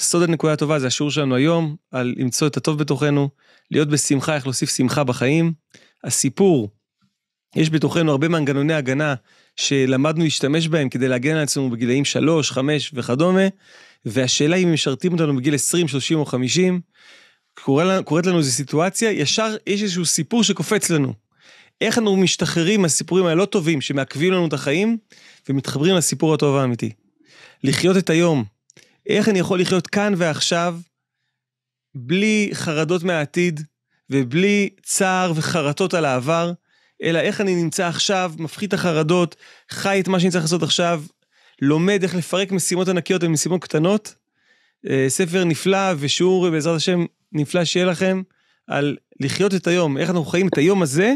סוד הנקודה הטובה זה השיעור שלנו היום, על למצוא את הטוב בתוכנו, להיות בשמחה, איך להוסיף שמחה בחיים. הסיפור, יש בתוכנו הרבה מנגנוני הגנה שלמדנו להשתמש בהם כדי להגן על עצמנו בגילאים 3, 5 וכדומה, והשאלה אם הם משרתים אותנו בגיל 20, 30 או 50, קורא לנו, קורית לנו איזו סיטואציה, ישר יש איזשהו סיפור שקופץ לנו. איך אנחנו משתחררים מהסיפורים הלא טובים שמעכבים לנו את החיים, ומתחברים לסיפור הטוב האמיתי. לחיות את היום, איך אני יכול לחיות כאן ועכשיו, בלי חרדות מהעתיד, ובלי צער וחרטות על העבר, אלא איך אני נמצא עכשיו, מפחית החרדות, חי את מה שאני צריך לעשות עכשיו, לומד איך לפרק משימות ענקיות ומשימות קטנות. אה, ספר נפלא ושיעור, בעזרת השם, נפלא שיהיה לכם, על לחיות את היום, איך אנחנו חיים את היום הזה,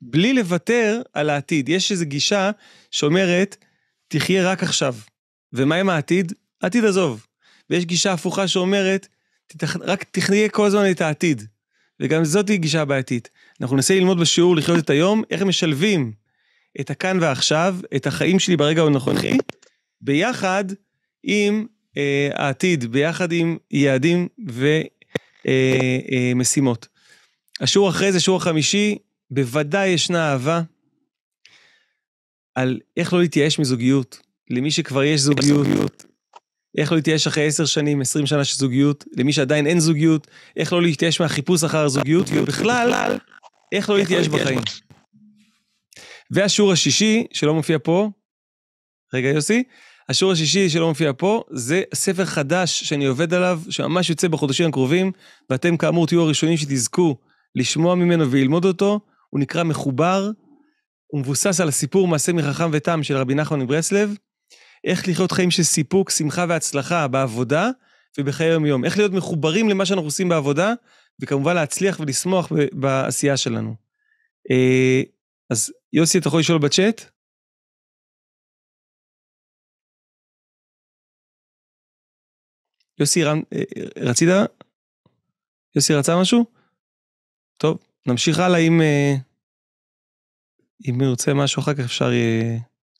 בלי לוותר על העתיד. יש איזו גישה שאומרת, תחיה רק עכשיו. ומה עם העתיד? העתיד עזוב. ויש גישה הפוכה שאומרת, תתכ... רק תכניה כל הזמן את העתיד. וגם זאת היא גישה בעתיד. אנחנו ננסה ללמוד בשיעור לחיות את היום, איך משלבים את הכאן ועכשיו, את החיים שלי ברגע הנכוני, ביחד עם אה, העתיד, ביחד עם יעדים ומשימות. אה, אה, השיעור אחרי זה, שיעור החמישי, בוודאי ישנה אהבה על איך לא להתייאש מזוגיות. למי שכבר יש זוגיות, איך לא להתייאש אחרי עשר שנים, עשרים שנה של זוגיות, למי שעדיין אין זוגיות, איך לא להתייאש מהחיפוש אחר הזוגיות, ובכלל, איך לא, לא להתייאש בחיים. והשיעור השישי, שלא מופיע פה, רגע יוסי, השיעור השישי שלא מופיע פה, זה ספר חדש שאני עובד עליו, שממש יוצא בחודשים הקרובים, ואתם כאמור תהיו הראשונים שתזכו לשמוע ממנו וללמוד אותו. הוא נקרא מחובר, הוא מבוסס על הסיפור מעשה מחכם ותם של רבי נחמן מברסלב, איך לחיות חיים של סיפוק, שמחה והצלחה בעבודה ובחיי היום-יום. איך להיות מחוברים למה שאנחנו עושים בעבודה, וכמובן להצליח ולשמוח בעשייה שלנו. אה, אז יוסי, אתה יכול לשאול בצ'אט? יוסי, אה, אה, רצית? יוסי רצה משהו? טוב, נמשיך הלאה אם... אם הוא ירצה משהו אחר כך אפשר יהיה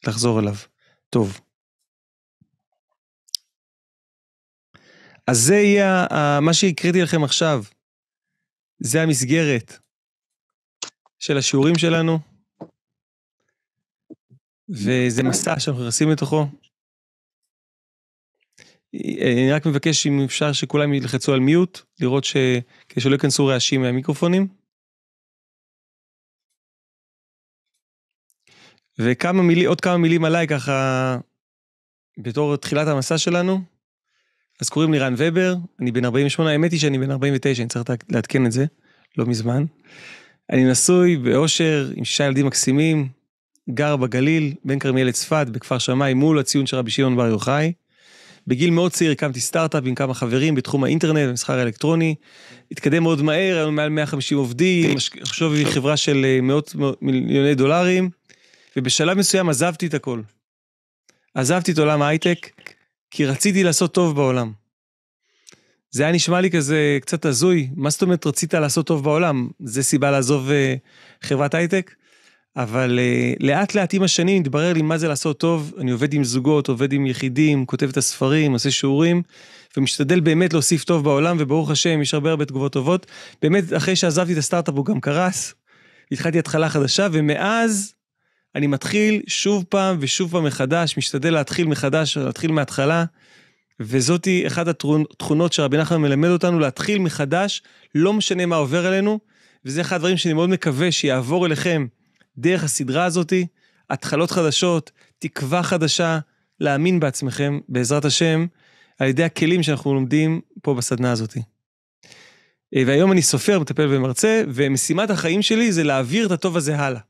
לחזור אליו. טוב. אז זה יהיה מה שהקראתי לכם עכשיו. זה המסגרת של השיעורים שלנו, וזה מסע שאנחנו נכנסים לתוכו. אני רק מבקש אם אפשר שכולם ילחצו על מיוט, לראות ש... כדי שלא ייכנסו רעשים מהמיקרופונים. וכמה מילים, עוד כמה מילים עליי ככה, בתור תחילת המסע שלנו. אז קוראים לי רן ובר, אני בן 48, האמת היא שאני בן 49, אני צריך לעדכן את זה, לא מזמן. אני נשוי באושר עם שישה ילדים מקסימים, גר בגליל, בן כרמיאל לצפת, בכפר שמאי, מול הציון של רבי שמעון בר יוחאי. בגיל מאוד צעיר הקמתי סטארט-אפ עם כמה חברים בתחום האינטרנט והמסחר האלקטרוני. התקדם מאוד מהר, היום מעל 150 עובדים, כן. עכשיו היא חברה של אה, מאות מיליוני דולרים, ובשלב מסוים עזבתי את הכל. עזבתי את עולם ההייטק, כי רציתי לעשות טוב בעולם. זה היה נשמע לי כזה קצת הזוי, מה זאת אומרת רצית לעשות טוב בעולם? זה סיבה לעזוב uh, חברת הייטק? אבל uh, לאט לאט עם השנים התברר לי מה זה לעשות טוב, אני עובד עם זוגות, עובד עם יחידים, כותב את הספרים, עושה שיעורים, ומשתדל באמת להוסיף טוב בעולם, וברוך השם, יש הרבה הרבה תגובות טובות. באמת, אחרי שעזבתי את הסטארט-אפ הוא גם קרס, התחלתי התחלה חדשה, ומאז אני מתחיל שוב פעם ושוב פעם מחדש, משתדל להתחיל מחדש, להתחיל מההתחלה, וזאתי אחת התכונות שרבי נחמן מלמד אותנו, להתחיל מחדש, לא משנה מה עובר עלינו, וזה אחד הדברים שאני מאוד מקווה שיעבור אליכם דרך הסדרה הזאתי, התחלות חדשות, תקווה חדשה, להאמין בעצמכם, בעזרת השם, על ידי הכלים שאנחנו לומדים פה בסדנה הזאתי. אה, והיום אני סופר, מטפל ומרצה, ומשימת החיים שלי זה להעביר את הטוב הזה הלאה.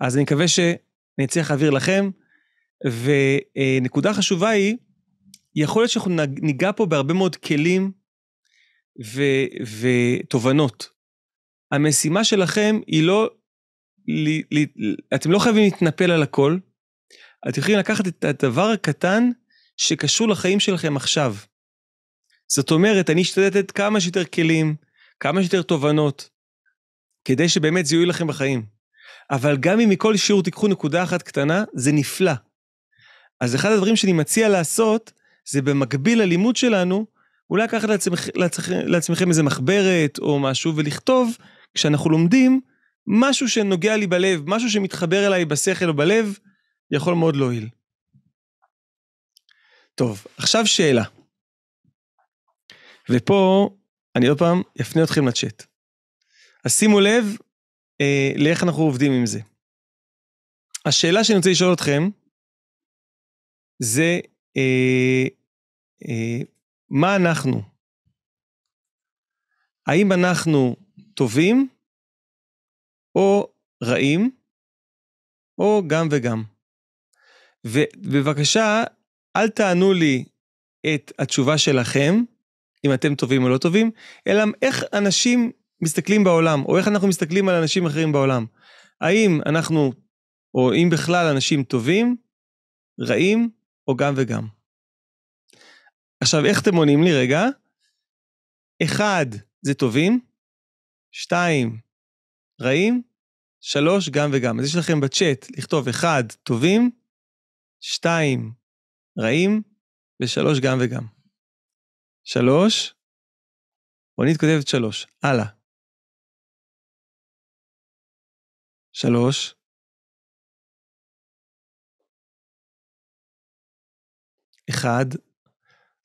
אז אני מקווה שאני אצליח להעביר לכם. ונקודה חשובה היא, יכול להיות שאנחנו ניגע פה בהרבה מאוד כלים ו, ותובנות. המשימה שלכם היא לא, לי, לי, אתם לא חייבים להתנפל על הכל, אתם יכולים לקחת את הדבר הקטן שקשור לחיים שלכם עכשיו. זאת אומרת, אני אשתדל לתת כמה שיותר כלים, כמה שיותר תובנות, כדי שבאמת זה יועיל לכם בחיים. אבל גם אם מכל שיעור תיקחו נקודה אחת קטנה, זה נפלא. אז אחד הדברים שאני מציע לעשות, זה במקביל ללימוד שלנו, אולי לקחת לעצמכ... לעצמכ... לעצמכם איזה מחברת או משהו ולכתוב, כשאנחנו לומדים, משהו שנוגע לי בלב, משהו שמתחבר אליי בשכל או בלב, יכול מאוד להועיל. טוב, עכשיו שאלה. ופה אני עוד פעם אפנה אתכם לצ'אט. אז שימו לב אה, לאיך אנחנו עובדים עם זה. השאלה שאני רוצה לשאול אתכם, זה אה, אה, מה אנחנו? האם אנחנו טובים או רעים או גם וגם? ובבקשה, אל תענו לי את התשובה שלכם, אם אתם טובים או לא טובים, אלא איך אנשים מסתכלים בעולם, או איך אנחנו מסתכלים על אנשים אחרים בעולם. האם אנחנו, או אם בכלל אנשים טובים, רעים, או גם וגם. עכשיו, איך אתם עונים לי רגע? אחד, זה טובים, שתיים, רעים, שלוש, גם וגם. אז יש לכם בצ'אט לכתוב אחד, טובים, שתיים, רעים, ושלוש, גם וגם. שלוש, רונית כותבת שלוש. הלאה. שלוש. אחד.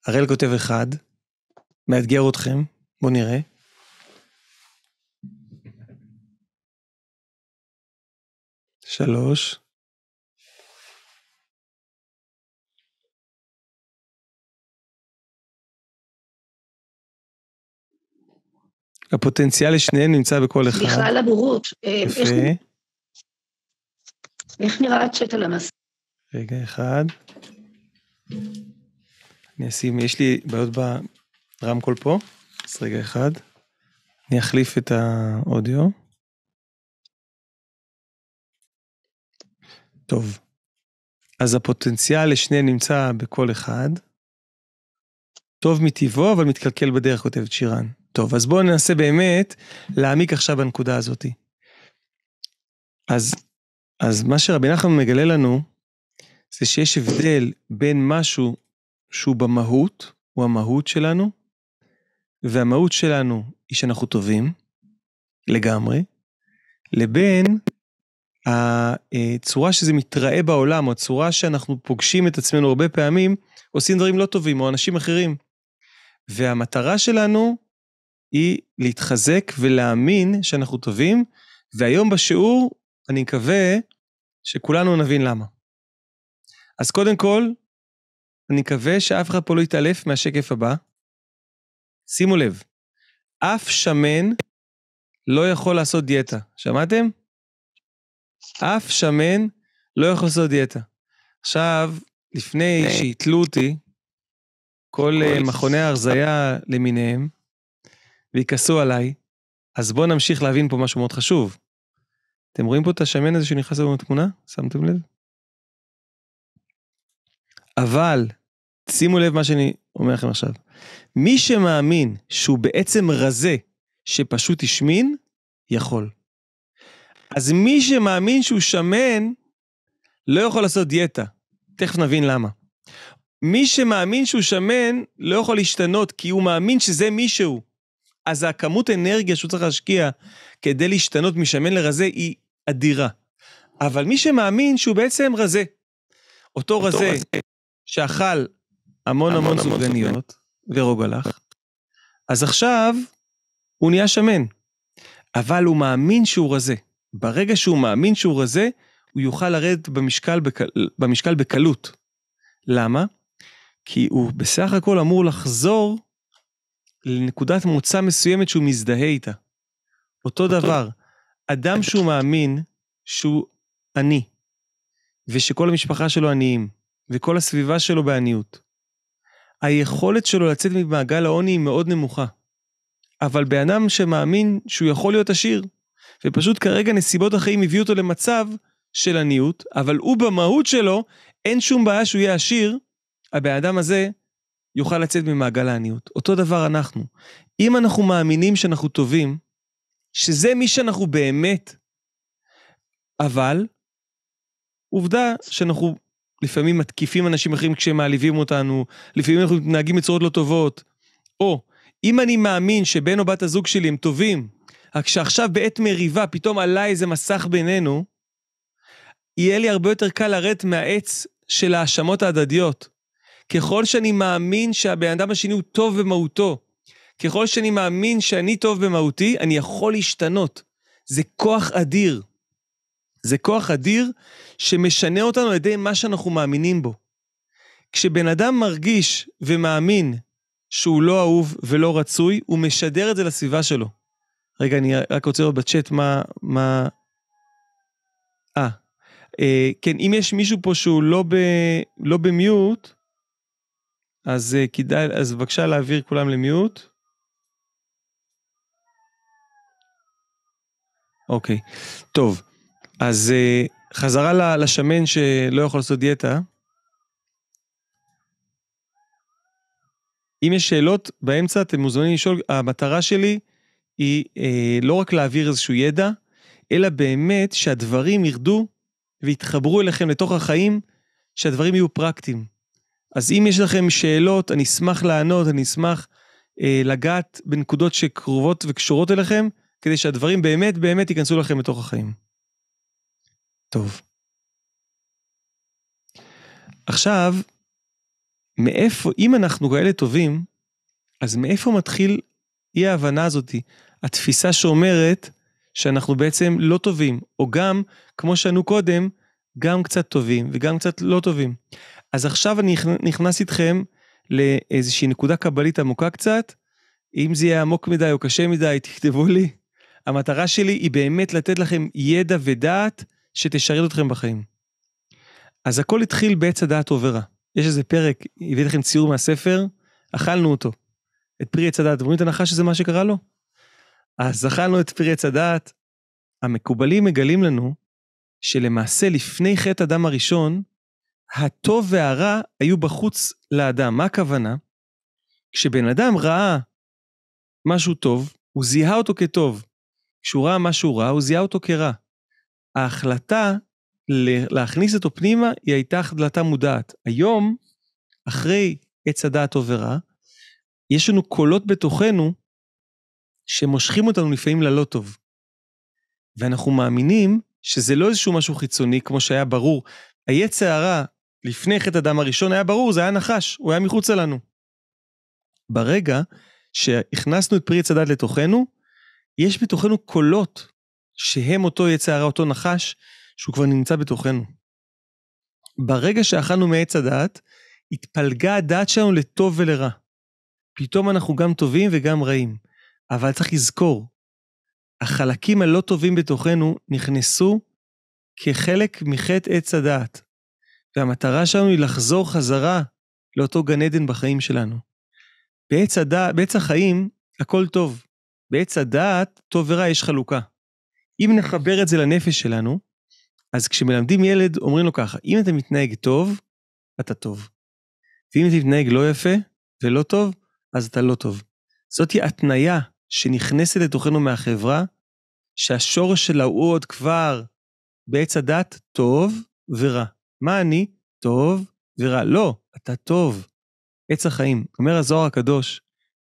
הראל כותב אחד. מאתגר אתכם, בואו נראה. שלוש. הפוטנציאל לשניהם נמצא בכל אחד. סליחה על הבורות. אה, יפה. איך נראה הצ'אט על המסך? רגע אחד. אני אשים, יש לי בעיות ברמקול פה, אז רגע אחד. אני אחליף את האודיו. טוב. אז הפוטנציאל לשני נמצא בכל אחד. טוב מטבעו, אבל מתקלקל בדרך, כותבת שירן. טוב, אז בואו ננסה באמת להעמיק עכשיו בנקודה הזאת. אז אז מה שרבי נחמן מגלה לנו, זה שיש הבדל בין משהו שהוא במהות, הוא המהות שלנו, והמהות שלנו היא שאנחנו טובים, לגמרי, לבין הצורה שזה מתראה בעולם, או הצורה שאנחנו פוגשים את עצמנו הרבה פעמים, עושים דברים לא טובים, או אנשים אחרים. והמטרה שלנו היא להתחזק ולהאמין שאנחנו טובים, והיום בשיעור, אני מקווה, שכולנו נבין למה. אז קודם כל, אני מקווה שאף אחד פה לא יתעלף מהשקף הבא. שימו לב, אף שמן לא יכול לעשות דיאטה. שמעתם? אף שמן לא יכול לעשות דיאטה. עכשיו, לפני שהתלו אותי, כל oh, מכוני ההרזייה למיניהם, ויכעסו עליי, אז בואו נמשיך להבין פה משהו מאוד חשוב. אתם רואים פה את השמן הזה שנכנס לנו לתמונה? שמתם לב? אבל, שימו לב מה שאני אומר לכם עכשיו. מי שמאמין שהוא בעצם רזה, שפשוט השמין, יכול. אז מי שמאמין שהוא שמן, לא יכול לעשות דיאטה. תכף נבין למה. מי שמאמין שהוא שמן, לא יכול להשתנות, כי הוא מאמין שזה מישהו. אז הכמות אנרגיה שהוא צריך להשקיע כדי להשתנות משמן לרזה היא אדירה. אבל מי שמאמין שהוא בעצם רזה. אותו, רזה, רזה שאכל המון המון, המון סופגניות ורוגלח, אז עכשיו הוא נהיה שמן. אבל הוא מאמין שהוא רזה. ברגע שהוא מאמין שהוא רזה, הוא יוכל לרדת במשקל, בקל, במשקל בקלות. למה? כי הוא בסך הכל אמור לחזור לנקודת מוצא מסוימת שהוא מזדהה איתה. אותו, אותו דבר, אדם שהוא מאמין שהוא עני, ושכל המשפחה שלו עניים, וכל הסביבה שלו בעניות, היכולת שלו לצאת ממעגל העוני היא מאוד נמוכה. אבל בן אדם שמאמין שהוא יכול להיות עשיר, ופשוט כרגע נסיבות החיים הביאו אותו למצב של עניות, אבל הוא במהות שלו, אין שום בעיה שהוא יהיה עשיר, הבן אדם הזה יוכל לצאת ממעגל העניות. אותו דבר אנחנו. אם אנחנו מאמינים שאנחנו טובים, שזה מי שאנחנו באמת. אבל, עובדה שאנחנו לפעמים מתקיפים אנשים אחרים כשהם מעליבים אותנו, לפעמים אנחנו מתנהגים בצורות לא טובות. או, אם אני מאמין שבן או בת הזוג שלי הם טובים, רק שעכשיו בעת מריבה פתאום עלה איזה מסך בינינו, יהיה לי הרבה יותר קל לרדת מהעץ של ההאשמות ההדדיות. ככל שאני מאמין שהבן אדם השני הוא טוב במהותו, ככל שאני מאמין שאני טוב במהותי, אני יכול להשתנות. זה כוח אדיר. זה כוח אדיר שמשנה אותנו על ידי מה שאנחנו מאמינים בו. כשבן אדם מרגיש ומאמין שהוא לא אהוב ולא רצוי, הוא משדר את זה לסביבה שלו. רגע, אני רק רוצה לראות בצ'אט מה... מה... 아, אה, אה, כן, אם יש מישהו פה שהוא לא, ב... לא במיוט, אז אה, כדאי, אז בבקשה להעביר כולם למיוט. אוקיי, טוב. אז אה, חזרה לשמן שלא יכול לעשות דיאטה. אם יש שאלות באמצע, אתם מוזמנים לשאול. המטרה שלי היא אה, לא רק להעביר איזשהו ידע, אלא באמת שהדברים ירדו ויתחברו אליכם לתוך החיים, שהדברים יהיו פרקטיים. אז אם יש לכם שאלות, אני אשמח לענות, אני אשמח אה, לגעת בנקודות שקרובות וקשורות אליכם. כדי שהדברים באמת באמת ייכנסו לכם לתוך החיים. טוב. עכשיו, מאיפה, אם אנחנו כאלה טובים, אז מאיפה מתחיל אי ההבנה הזאתי? התפיסה שאומרת שאנחנו בעצם לא טובים, או גם, כמו שענו קודם, גם קצת טובים וגם קצת לא טובים. אז עכשיו אני נכנס איתכם לאיזושהי נקודה קבלית עמוקה קצת. אם זה יהיה עמוק מדי או קשה מדי, תכתבו לי. המטרה שלי היא באמת לתת לכם ידע ודעת שתשרת אתכם בחיים. אז הכל התחיל בעץ הדעת עוברה. יש איזה פרק, הבאתי לכם ציור מהספר, אכלנו אותו. את פרי עץ הדעת, ואומרים את הנחה שזה מה שקרה לו? אז אכלנו את פרי עץ הדעת. המקובלים מגלים לנו שלמעשה לפני חטא הדם הראשון, הטוב והרע היו בחוץ לאדם. מה הכוונה? כשבן אדם ראה משהו טוב, הוא זיהה אותו כטוב. כשהוא ראה מה שהוא ראה, הוא זיהה אותו כרע. ההחלטה להכניס אותו פנימה, היא הייתה החלטה מודעת. היום, אחרי עץ הדעת טוב ורע, יש לנו קולות בתוכנו שמושכים אותנו לפעמים ללא טוב. ואנחנו מאמינים שזה לא איזשהו משהו חיצוני, כמו שהיה ברור. היצע הרע לפני חטא הדם הראשון היה ברור, זה היה נחש, הוא היה מחוצה לנו. ברגע שהכנסנו את פרי עץ הדת לתוכנו, יש בתוכנו קולות שהם אותו יצר הרע, אותו נחש, שהוא כבר נמצא בתוכנו. ברגע שאכלנו מעץ הדעת, התפלגה הדעת שלנו לטוב ולרע. פתאום אנחנו גם טובים וגם רעים. אבל צריך לזכור, החלקים הלא טובים בתוכנו נכנסו כחלק מחטא עץ הדעת. והמטרה שלנו היא לחזור חזרה לאותו גן עדן בחיים שלנו. בעץ, הדע, בעץ החיים הכל טוב. בעץ הדעת, טוב ורע יש חלוקה. אם נחבר את זה לנפש שלנו, אז כשמלמדים ילד, אומרים לו ככה, אם אתה מתנהג טוב, אתה טוב. ואם אתה מתנהג לא יפה ולא טוב, אז אתה לא טוב. היא התניה שנכנסת לתוכנו מהחברה, שהשורש שלה הוא עוד כבר בעץ הדת טוב ורע. מה אני? טוב ורע. לא, אתה טוב. עץ החיים. אומר הזוהר הקדוש,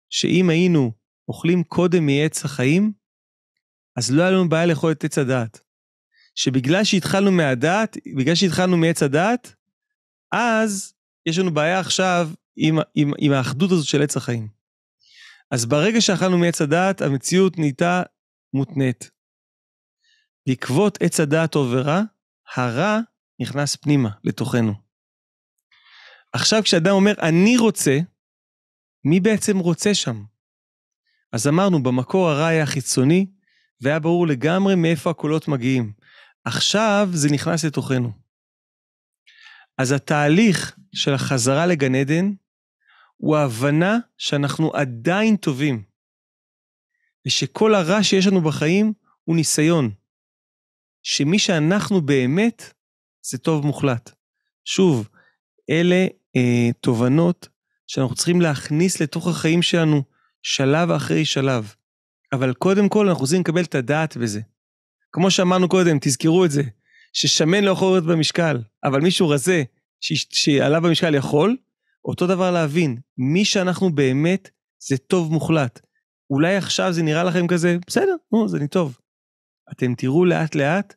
שאם היינו אוכלים קודם מעץ החיים, אז לא היה לנו בעיה לאכול את עץ הדעת. שבגלל שהתחלנו מהדעת, בגלל שהתחלנו מעץ הדעת, אז יש לנו בעיה עכשיו עם, עם, עם האחדות הזאת של עץ החיים. אז ברגע שאכלנו מעץ הדעת, המציאות נהייתה מותנית. בעקבות עץ הדעת טוב ורע, הרע נכנס פנימה, לתוכנו. עכשיו כשאדם אומר, אני רוצה, מי בעצם רוצה שם? אז אמרנו, במקור הרע היה חיצוני, והיה ברור לגמרי מאיפה הקולות מגיעים. עכשיו זה נכנס לתוכנו. אז התהליך של החזרה לגן עדן הוא ההבנה שאנחנו עדיין טובים, ושכל הרע שיש לנו בחיים הוא ניסיון, שמי שאנחנו באמת זה טוב מוחלט. שוב, אלה אה, תובנות שאנחנו צריכים להכניס לתוך החיים שלנו שלב אחרי שלב. אבל קודם כל אנחנו רוצים לקבל את הדעת בזה. כמו שאמרנו קודם, תזכרו את זה, ששמן לא יכול להיות במשקל, אבל מישהו רזה ש... שעליו במשקל יכול, אותו דבר להבין, מי שאנחנו באמת זה טוב מוחלט. אולי עכשיו זה נראה לכם כזה, בסדר, נו, זה טוב. אתם תראו לאט לאט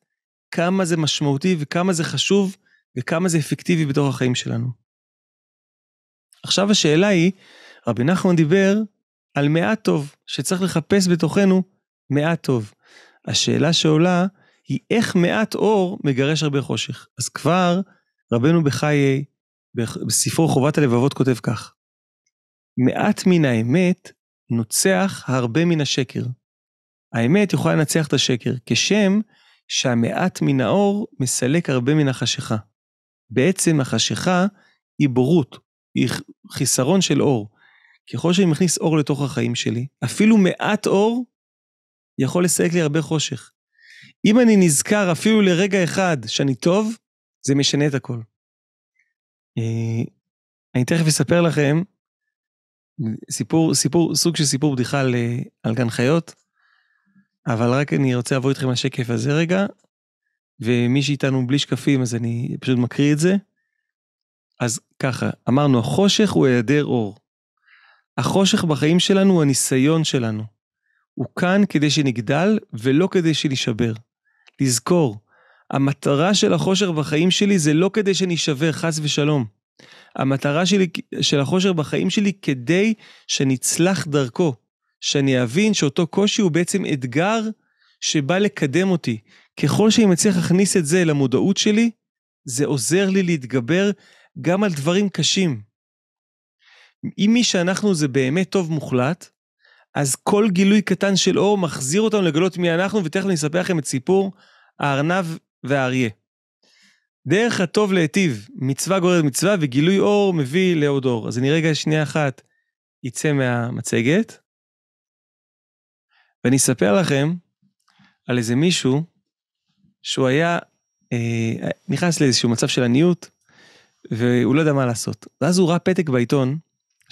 כמה זה משמעותי וכמה זה חשוב וכמה זה אפקטיבי בתוך החיים שלנו. עכשיו השאלה היא, רבי נחמן דיבר על מעט טוב, שצריך לחפש בתוכנו מעט טוב. השאלה שעולה היא איך מעט אור מגרש הרבה חושך. אז כבר רבנו בחיי, בספרו חובת הלבבות כותב כך: מעט מן האמת נוצח הרבה מן השקר. האמת יכולה לנצח את השקר, כשם שהמעט מן האור מסלק הרבה מן החשיכה. בעצם החשיכה היא בורות, היא חיסרון של אור. ככל שאני מכניס אור לתוך החיים שלי, אפילו מעט אור יכול לסייג לי הרבה חושך. אם אני נזכר אפילו לרגע אחד שאני טוב, זה משנה את הכל. אה, אני תכף אספר לכם סיפור, סיפור, סוג של סיפור בדיחה על, אה, על גן חיות, אבל רק אני רוצה לבוא איתכם לשקף הזה רגע, ומי שאיתנו בלי שקפים אז אני פשוט מקריא את זה. אז ככה, אמרנו החושך הוא היעדר אור. החושך בחיים שלנו הוא הניסיון שלנו. הוא כאן כדי שנגדל ולא כדי שנשבר. לזכור, המטרה של החושך בחיים שלי זה לא כדי שנשבר, חס ושלום. המטרה שלי, של החושך בחיים שלי כדי שנצלח דרכו, שאני אבין שאותו קושי הוא בעצם אתגר שבא לקדם אותי. ככל שאני מצליח להכניס את זה למודעות שלי, זה עוזר לי להתגבר גם על דברים קשים. אם מי שאנחנו זה באמת טוב מוחלט, אז כל גילוי קטן של אור מחזיר אותנו לגלות מי אנחנו, ותכף אני אספר לכם את סיפור הארנב והאריה. דרך הטוב להיטיב, מצווה גוררת מצווה, וגילוי אור מביא לעוד אור. אז אני רגע שנייה אחת אצא מהמצגת, ואני אספר לכם על איזה מישהו שהוא היה, אה, נכנס לאיזשהו מצב של עניות, והוא לא יודע מה לעשות. ואז הוא ראה פתק בעיתון,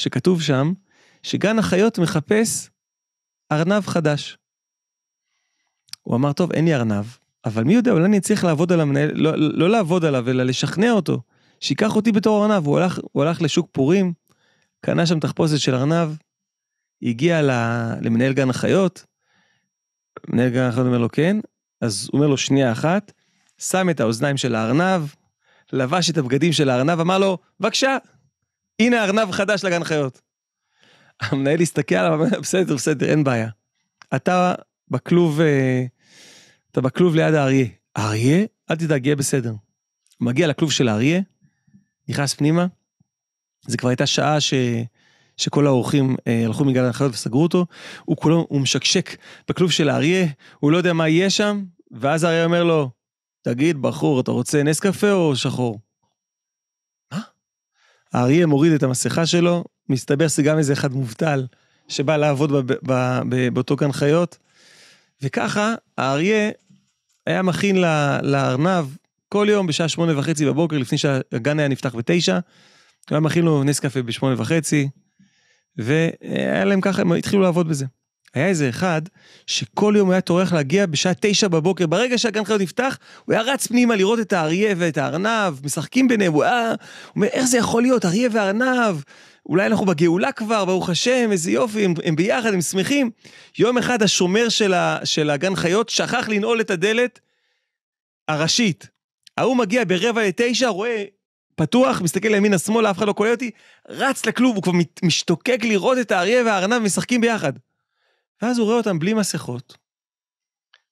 שכתוב שם, שגן החיות מחפש ארנב חדש. הוא אמר, טוב, אין לי ארנב, אבל מי יודע, אולי אני צריך לעבוד על המנהל, לא, לא לעבוד עליו, אלא לשכנע אותו, שייקח אותי בתור ארנב. הוא הלך, הוא הלך לשוק פורים, קנה שם תחפושת של ארנב, הגיע למנהל גן החיות, מנהל גן החיות אומר לו כן, אז הוא אומר לו שנייה אחת, שם את האוזניים של הארנב, לבש את הבגדים של הארנב, אמר לו, בבקשה, הנה ארנב חדש לגן חיות. המנהל הסתכל עליו, אמר, בסדר, בסדר, אין בעיה. אתה בכלוב, אה, אתה בכלוב ליד האריה. האריה? אל תדאג, יהיה בסדר. הוא מגיע לכלוב של האריה, נכנס פנימה, זה כבר הייתה שעה ש... שכל האורחים אה, הלכו מגן החיות וסגרו אותו, הוא כולו, הוא משקשק בכלוב של האריה, הוא לא יודע מה יהיה שם, ואז האריה אומר לו, תגיד, בחור, אתה רוצה נס קפה או שחור? האריה מוריד את המסכה שלו, מסתבר שגם איזה אחד מובטל שבא לעבוד באותו כאן חיות, וככה האריה היה מכין לארנב כל יום בשעה שמונה וחצי בבוקר, לפני שהגן היה נפתח בתשע, הוא היה מכין לו נס קפה בשמונה וחצי, והיה להם ככה, הם התחילו לעבוד בזה. היה איזה אחד שכל יום היה טורח להגיע בשעה תשע בבוקר, ברגע שהגן חיות נפתח, הוא היה רץ פנימה לראות את האריה ואת הארנב, משחקים ביניהם, הוא היה... הוא אומר, איך זה יכול להיות, אריה וארנב? אולי אנחנו בגאולה כבר, ברוך השם, איזה יופי, הם, הם ביחד, הם שמחים. יום אחד השומר של, ה, של הגן חיות שכח לנעול את הדלת הראשית. ההוא מגיע ברבע לתשע, רואה פתוח, מסתכל לימין השמאל, אף אחד לא קולט אותי, רץ לכלוב, הוא כבר משתוקק לראות את האריה והארנב משחקים ביחד. ואז הוא רואה אותם בלי מסכות.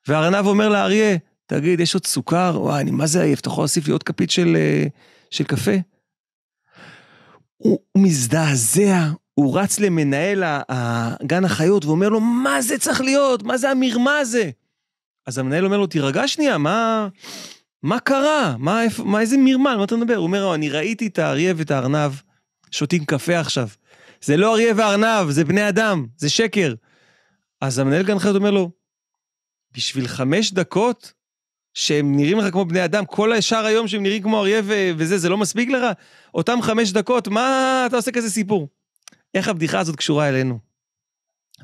והארנב אומר לאריה, תגיד, יש עוד סוכר? וואי, אני מה זה עייף, אתה יכול להוסיף לי עוד כפית של, אה, של קפה? הוא, הוא מזדעזע, הוא רץ למנהל גן החיות ואומר לו, מה זה צריך להיות? מה זה המרמה הזה? אז המנהל אומר לו, תירגע שנייה, מה, מה קרה? מה, מה, איזה מרמה? על מה אתה מדבר? הוא אומר, אני ראיתי את האריה ואת הארנב שותים קפה עכשיו. זה לא אריה וארנב, זה בני אדם, זה שקר. אז המנהל גן חיות אומר לו, בשביל חמש דקות שהם נראים לך כמו בני אדם, כל השאר היום שהם נראים כמו אריה ו- וזה, זה לא מספיק לך? אותם חמש דקות, מה אתה עושה כזה סיפור? איך הבדיחה הזאת קשורה אלינו?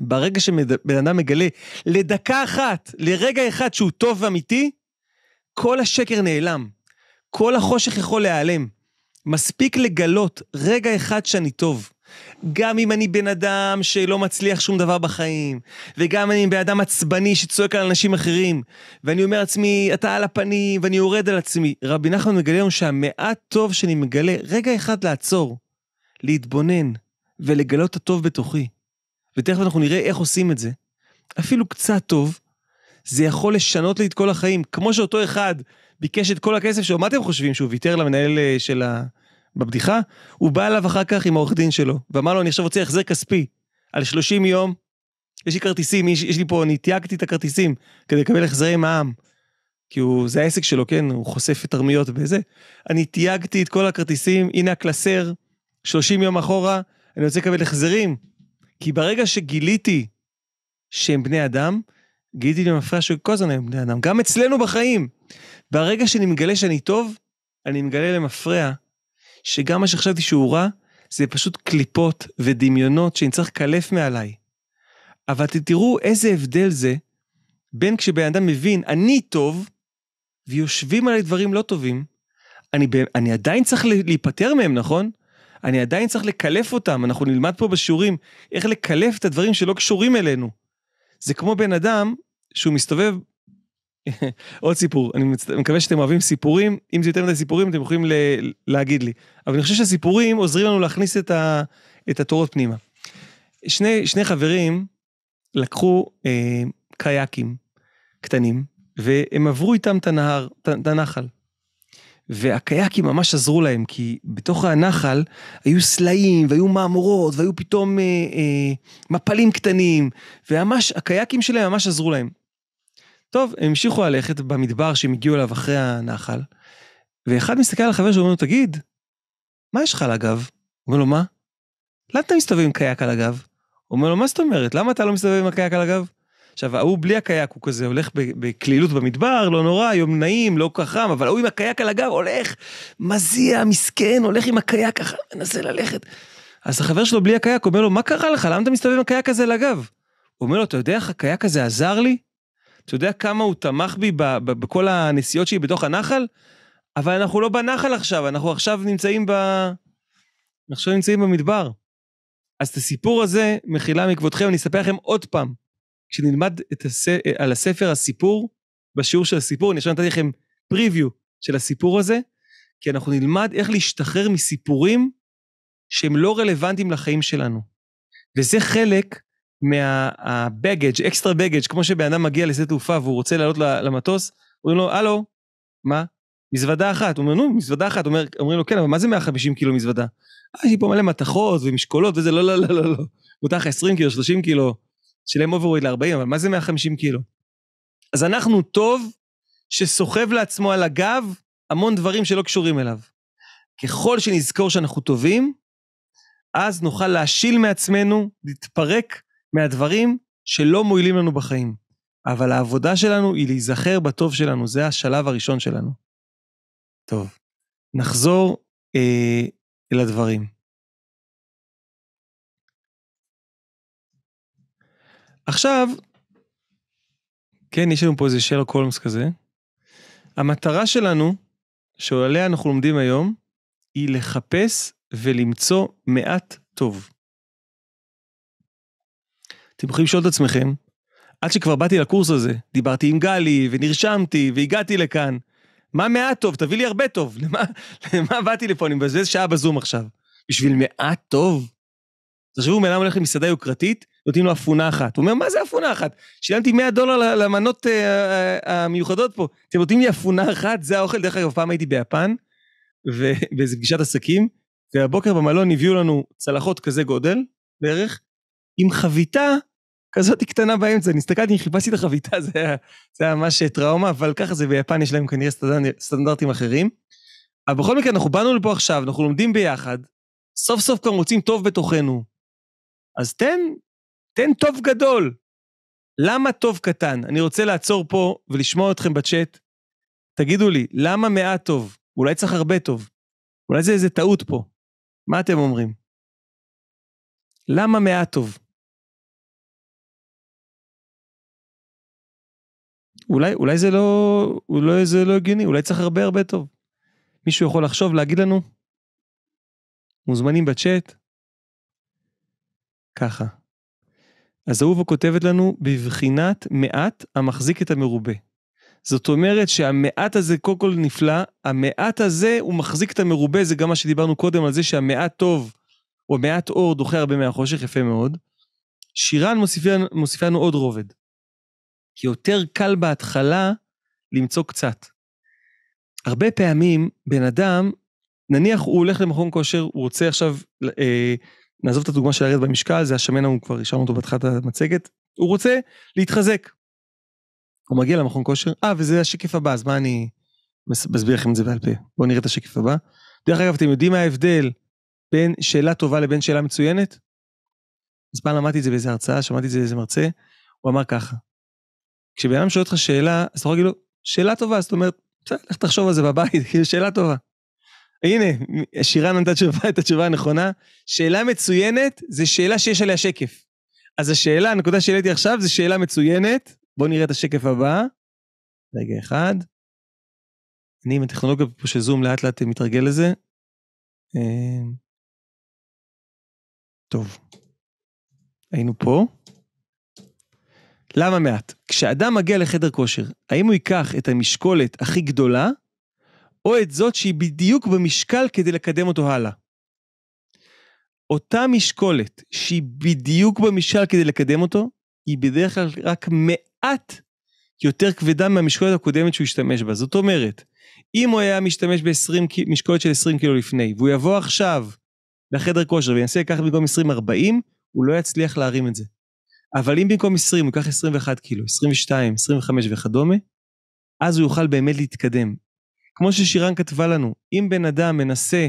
ברגע שבן אדם מגלה לדקה אחת, לרגע אחד שהוא טוב ואמיתי, כל השקר נעלם. כל החושך יכול להיעלם. מספיק לגלות רגע אחד שאני טוב. גם אם אני בן אדם שלא מצליח שום דבר בחיים, וגם אם אני בן אדם עצבני שצועק על אנשים אחרים, ואני אומר לעצמי, אתה על הפנים, ואני יורד על עצמי. רבי נחמן מגלה לנו שהמעט טוב שאני מגלה, רגע אחד לעצור, להתבונן ולגלות את הטוב בתוכי. ותכף אנחנו נראה איך עושים את זה. אפילו קצת טוב, זה יכול לשנות לי את כל החיים. כמו שאותו אחד ביקש את כל הכסף שלו, מה אתם חושבים, שהוא ויתר למנהל אה, של ה... בבדיחה, הוא בא אליו אחר כך עם העורך דין שלו, ואמר לו, אני עכשיו רוצה החזר כספי על 30 יום, יש לי כרטיסים, יש, יש לי פה, אני תייגתי את הכרטיסים כדי לקבל החזרי מע"מ. כי הוא, זה העסק שלו, כן? הוא חושף את תרמיות וזה. אני תייגתי את כל הכרטיסים, הנה הקלסר, 30 יום אחורה, אני רוצה לקבל החזרים. כי ברגע שגיליתי שהם בני אדם, גיליתי במפרע שכל הזמן הם בני אדם, גם אצלנו בחיים. ברגע שאני מגלה שאני טוב, אני מגלה למפריע שגם מה שחשבתי שהוא רע, זה פשוט קליפות ודמיונות שאני צריך לקלף מעליי. אבל תראו איזה הבדל זה בין כשבן אדם מבין, אני טוב, ויושבים עלי דברים לא טובים, אני, אני עדיין צריך להיפטר מהם, נכון? אני עדיין צריך לקלף אותם, אנחנו נלמד פה בשיעורים איך לקלף את הדברים שלא קשורים אלינו. זה כמו בן אדם שהוא מסתובב עוד סיפור, אני מצט... מקווה שאתם אוהבים סיפורים, אם זה יותר מדי סיפורים אתם יכולים ל... להגיד לי. אבל אני חושב שהסיפורים עוזרים לנו להכניס את, ה... את התורות פנימה. שני, שני חברים לקחו אה, קייקים קטנים, והם עברו איתם את הנהר, את הנחל. והקייקים ממש עזרו להם, כי בתוך הנחל היו סלעים, והיו מהמורות, והיו פתאום אה, אה, מפלים קטנים, וממש, הקייקים שלהם ממש עזרו להם. טוב, הם המשיכו ללכת במדבר שהם הגיעו אליו אחרי הנחל, ואחד מסתכל על החבר שלו ואומר לו, תגיד, מה יש לך על הגב? אומר לו, מה? למה אתה מסתובב עם קייק על הגב? אומר לו, מה זאת אומרת? למה אתה לא מסתובב עם הקייק על הגב? עכשיו, ההוא בלי הקייק, הוא כזה הולך בקלילות במדבר, לא נורא, יום נעים, לא כל כך חם, אבל ההוא עם הקייק על הגב הולך, מזיע, מסכן, הולך עם הקייק ככה, מנסה ללכת. אז החבר שלו בלי הקייק אומר לו, מה קרה לך? למה אתה מסתובב עם הקייק הזה על הגב? הוא אומר לו, אתה יודע איך הקייק הזה עזר לי? אתה יודע כמה הוא תמך בי בכל הנסיעות שלי בתוך הנחל? אבל אנחנו לא בנחל עכשיו, אנחנו עכשיו נמצאים ב... אנחנו עכשיו נמצאים במדבר. אז את הסיפור הזה, מחילה מכבודכם, אני אספר לכם עוד פעם. כשנלמד הס... על הספר הסיפור, בשיעור של הסיפור, אני עכשיו נתתי לכם פריוויו של הסיפור הזה, כי אנחנו נלמד איך להשתחרר מסיפורים שהם לא רלוונטיים לחיים שלנו. וזה חלק מהבגאג', אקסטרה בגאג', כמו שבן אדם מגיע לשדה תעופה והוא רוצה לעלות למטוס, אומרים לו, הלו, מה? מזוודה אחת. הוא אומר, נו, מזוודה אחת. אומר, אומרים לו, כן, אבל מה זה 150 קילו מזוודה? אה, יש לי פה מלא מתכות ומשקולות וזה, לא, לא, לא, לא, לא. מותר לך 20 קילו, 30 קילו, שלם אוברוויד ל-40, אבל מה זה 150 קילו? אז אנחנו טוב שסוחב לעצמו על הגב המון דברים שלא קשורים אליו. ככל שנזכור שאנחנו טובים, אז נוכל להשיל מעצמנו, להתפרק מהדברים שלא מועילים לנו בחיים. אבל העבודה שלנו היא להיזכר בטוב שלנו, זה השלב הראשון שלנו. טוב, נחזור אה, הדברים. עכשיו, כן, יש לנו פה איזה שלו קולמס כזה. המטרה שלנו, שעליה אנחנו לומדים היום, היא לחפש ולמצוא מעט טוב. אתם יכולים לשאול את עצמכם, עד שכבר באתי לקורס הזה, דיברתי עם גלי, ונרשמתי, והגעתי לכאן. מה מעט טוב? תביא לי הרבה טוב. למה, למה באתי לפה? אני מבזבז שעה בזום עכשיו. בשביל מעט טוב? תחשבו, בן אדם הולך למסעדה יוקרתית, נותנים לו אפונה אחת. הוא אומר, מה זה אפונה אחת? שילמתי 100 דולר למנות אה, אה, המיוחדות פה. אתם נותנים לי אפונה אחת, זה האוכל. דרך אגב, פעם הייתי ביפן, ובאיזו פגישת עסקים, והבוקר במלון הביאו לנו צלחות כזה גודל בערך, עם חביתה כזאת קטנה באמצע. אני הסתכלתי, חיפשתי את החביתה, זה היה, זה היה ממש אה, טראומה, אבל ככה זה ביפן, יש להם כנראה סטנדרטים אחרים. אבל בכל מקרה, אנחנו באנו לפה עכשיו, אנחנו לומדים ביחד, סוף סוף כבר מוצאים טוב בתוכנו. אז תן, תן טוב גדול. למה טוב קטן? אני רוצה לעצור פה ולשמוע אתכם בצ'אט. תגידו לי, למה מעט טוב? אולי צריך הרבה טוב. אולי זה איזה טעות פה. מה אתם אומרים? למה מעט טוב? אולי, אולי זה לא, אולי זה לא הגיוני, אולי צריך הרבה הרבה טוב. מישהו יכול לחשוב, להגיד לנו? מוזמנים בצ'אט? ככה. אז אהובה כותבת לנו, בבחינת מעט המחזיק את המרובה. זאת אומרת שהמעט הזה קודם כל נפלא, המעט הזה הוא מחזיק את המרובה, זה גם מה שדיברנו קודם על זה שהמעט טוב, או מעט אור דוחה הרבה מהחושך, יפה מאוד. שירן מוסיפה, מוסיפה לנו עוד רובד. כי יותר קל בהתחלה למצוא קצת. הרבה פעמים בן אדם, נניח הוא הולך למכון כושר, הוא רוצה עכשיו, אה, נעזוב את הדוגמה של לרדת במשקל, זה השמן ההוא, כבר השארנו אותו בהתחלת המצגת, הוא רוצה להתחזק. הוא מגיע למכון כושר, אה, וזה השקף הבא, אז מה אני מסביר לכם את זה בעל פה? בואו נראה את השקף הבא. דרך אגב, אתם יודעים מה ההבדל בין שאלה טובה לבין שאלה מצוינת? אז פעם למדתי את זה באיזה הרצאה, שמעתי את זה באיזה מרצה, הוא אמר ככה, כשבן אדם שואל אותך שאלה, אז אתה יכול להגיד לו, שאלה טובה, זאת אומרת, בסדר, לך תחשוב על זה בבית, כאילו, שאלה טובה. הנה, שירה נתנה תשובה, את התשובה הנכונה. שאלה מצוינת זה שאלה שיש עליה שקף. אז השאלה, הנקודה שהעליתי עכשיו, זה שאלה מצוינת. בואו נראה את השקף הבא. רגע אחד. אני עם הטכנולוגיה פה של זום לאט לאט מתרגל לזה. אה, טוב. היינו פה. למה מעט? כשאדם מגיע לחדר כושר, האם הוא ייקח את המשקולת הכי גדולה, או את זאת שהיא בדיוק במשקל כדי לקדם אותו הלאה? אותה משקולת שהיא בדיוק במשקל כדי לקדם אותו, היא בדרך כלל רק מעט יותר כבדה מהמשקולת הקודמת שהוא השתמש בה. זאת אומרת, אם הוא היה משתמש במשקולת של 20 קילו לפני, והוא יבוא עכשיו לחדר כושר וינסה לקחת במקום 20-40, הוא לא יצליח להרים את זה. אבל אם במקום 20 הוא ייקח 21 קילו, 22, 25 וכדומה, אז הוא יוכל באמת להתקדם. כמו ששירן כתבה לנו, אם בן אדם מנסה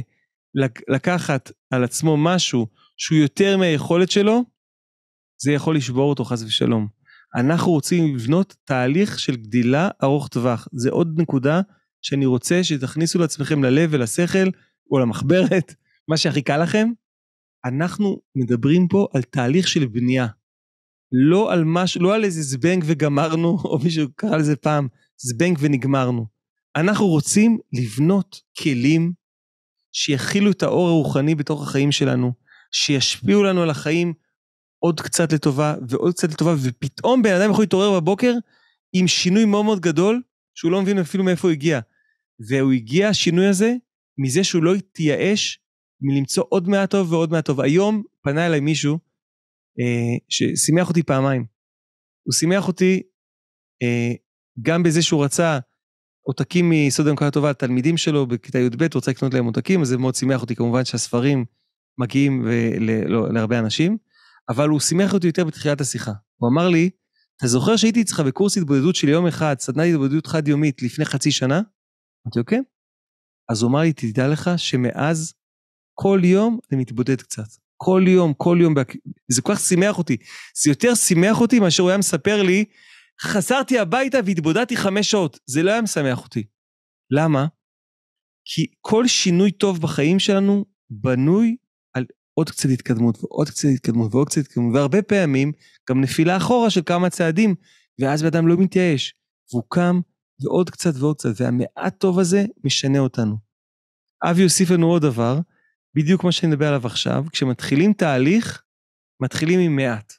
לקחת על עצמו משהו שהוא יותר מהיכולת שלו, זה יכול לשבור אותו חס ושלום. אנחנו רוצים לבנות תהליך של גדילה ארוך טווח. זה עוד נקודה שאני רוצה שתכניסו לעצמכם ללב ולשכל, או למחברת, מה שהכי קל לכם. אנחנו מדברים פה על תהליך של בנייה. לא על משהו, לא על איזה זבנג וגמרנו, או מישהו קרא לזה פעם, זבנג ונגמרנו. אנחנו רוצים לבנות כלים שיכילו את האור הרוחני בתוך החיים שלנו, שישפיעו לנו על החיים עוד קצת לטובה ועוד קצת לטובה, ופתאום בן אדם יכול להתעורר בבוקר עם שינוי מאוד מאוד גדול, שהוא לא מבין אפילו מאיפה הוא הגיע. והוא הגיע, השינוי הזה, מזה שהוא לא התייאש מלמצוא עוד מעט טוב ועוד מעט טוב. היום פנה אליי מישהו אה, ששימח אותי פעמיים. הוא שימח אותי אה, גם בזה שהוא רצה עותקים מיסוד המקומה הטובה לתלמידים שלו בכיתה י"ב, הוא רוצה לקנות להם עותקים, אז זה מאוד שימח אותי. כמובן שהספרים מגיעים ול, לא, להרבה אנשים, אבל הוא שימח אותי יותר בתחילת השיחה. הוא אמר לי, אתה זוכר שהייתי אצלך בקורס התבודדות של יום אחד, סדנת התבודדות חד-יומית לפני חצי שנה? אמרתי לו, אוקיי. כן. אז הוא אמר לי, תדע לך שמאז כל יום אני מתבודד קצת. כל יום, כל יום, זה כל כך שימח אותי. זה יותר שימח אותי מאשר הוא היה מספר לי, חזרתי הביתה והתבודדתי חמש שעות. זה לא היה משמח אותי. למה? כי כל שינוי טוב בחיים שלנו בנוי על עוד קצת התקדמות ועוד קצת התקדמות ועוד קצת התקדמות, והרבה פעמים גם נפילה אחורה של כמה צעדים, ואז בן אדם לא מתייאש, והוא קם ועוד קצת ועוד קצת, והמעט טוב הזה משנה אותנו. אבי הוסיף לנו עוד דבר, בדיוק מה שאני מדבר עליו עכשיו, כשמתחילים תהליך, מתחילים עם מעט.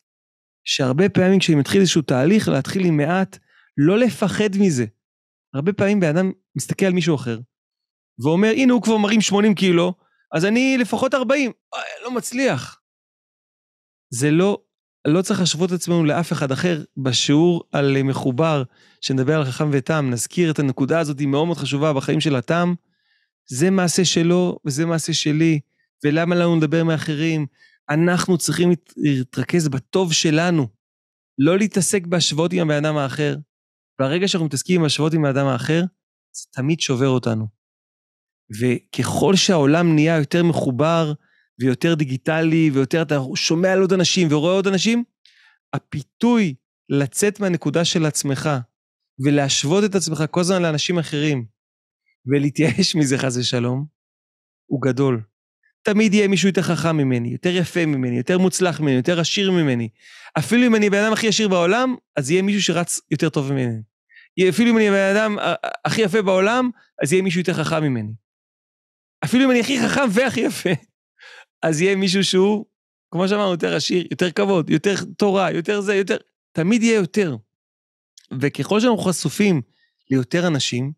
שהרבה פעמים כשאני מתחיל איזשהו תהליך, להתחיל עם מעט, לא לפחד מזה. הרבה פעמים בן אדם מסתכל על מישהו אחר, ואומר, הנה הוא כבר מרים 80 קילו, אז אני לפחות 40. אוי, אה, לא מצליח. זה לא, לא צריך להשוות את עצמנו לאף אחד אחר. בשיעור על מחובר, שנדבר על חכם ותם, נזכיר את הנקודה הזאת, היא מאוד מאוד חשובה בחיים של התם, זה מעשה שלו וזה מעשה שלי, ולמה לנו לדבר עם האחרים? אנחנו צריכים להתרכז בטוב שלנו, לא להתעסק בהשוואות עם הבן אדם האחר. ברגע שאנחנו מתעסקים עם השוואות עם האדם האחר, זה תמיד שובר אותנו. וככל שהעולם נהיה יותר מחובר ויותר דיגיטלי ויותר אתה שומע על עוד אנשים ורואה עוד אנשים, הפיתוי לצאת מהנקודה של עצמך ולהשוות את עצמך כל הזמן לאנשים אחרים, ולהתייאש מזה חס ושלום, הוא גדול. תמיד יהיה מישהו יותר חכם ממני, יותר יפה ממני, יותר מוצלח ממני, יותר עשיר ממני. אפילו אם אני הבן אדם הכי עשיר בעולם, אז יהיה מישהו שרץ יותר טוב ממני. אפילו אם אני הבן אדם הכי יפה בעולם, אז יהיה מישהו יותר חכם ממני. אפילו אם אני הכי חכם והכי יפה, אז יהיה מישהו שהוא, כמו שאמרנו, יותר עשיר, יותר כבוד, יותר תורה, יותר זה, יותר... תמיד יהיה יותר. וככל שאנחנו חשופים ליותר אנשים,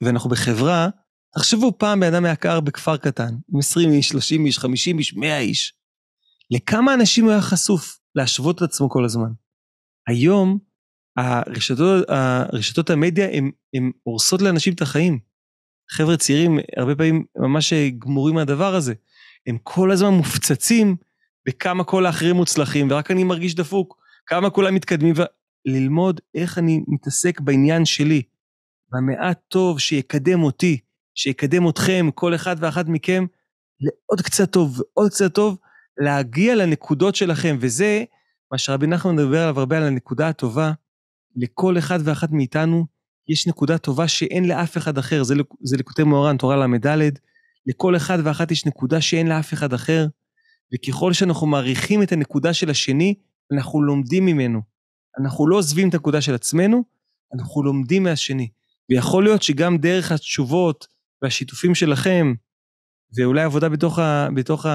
ואנחנו בחברה, תחשבו פעם בן אדם היה קר בכפר קטן, עם 20 איש, 30 איש, 50 איש, 100 איש. לכמה אנשים הוא היה חשוף להשוות את עצמו כל הזמן? היום הרשתות, הרשתות המדיה הן הורסות לאנשים את החיים. חבר'ה צעירים הרבה פעמים ממש גמורים מהדבר הזה. הם כל הזמן מופצצים בכמה כל האחרים מוצלחים, ורק אני מרגיש דפוק, כמה כולם מתקדמים, וללמוד איך אני מתעסק בעניין שלי. והמעט טוב שיקדם אותי, שיקדם אתכם, כל אחד ואחת מכם, לעוד קצת טוב ועוד קצת טוב, להגיע לנקודות שלכם, וזה מה שרבי נחמן מדבר עליו הרבה, על הנקודה הטובה. לכל אחד ואחת מאיתנו יש נקודה טובה שאין לאף אחד אחר, זה, זה לקוטי מוהר"ן, תורה ל"ד, לכל אחד ואחת יש נקודה שאין לאף אחד אחר, וככל שאנחנו מעריכים את הנקודה של השני, אנחנו לומדים ממנו. אנחנו לא עוזבים את הנקודה של עצמנו, אנחנו לומדים מהשני. ויכול להיות שגם דרך התשובות והשיתופים שלכם, ואולי עבודה בתוך, ה, בתוך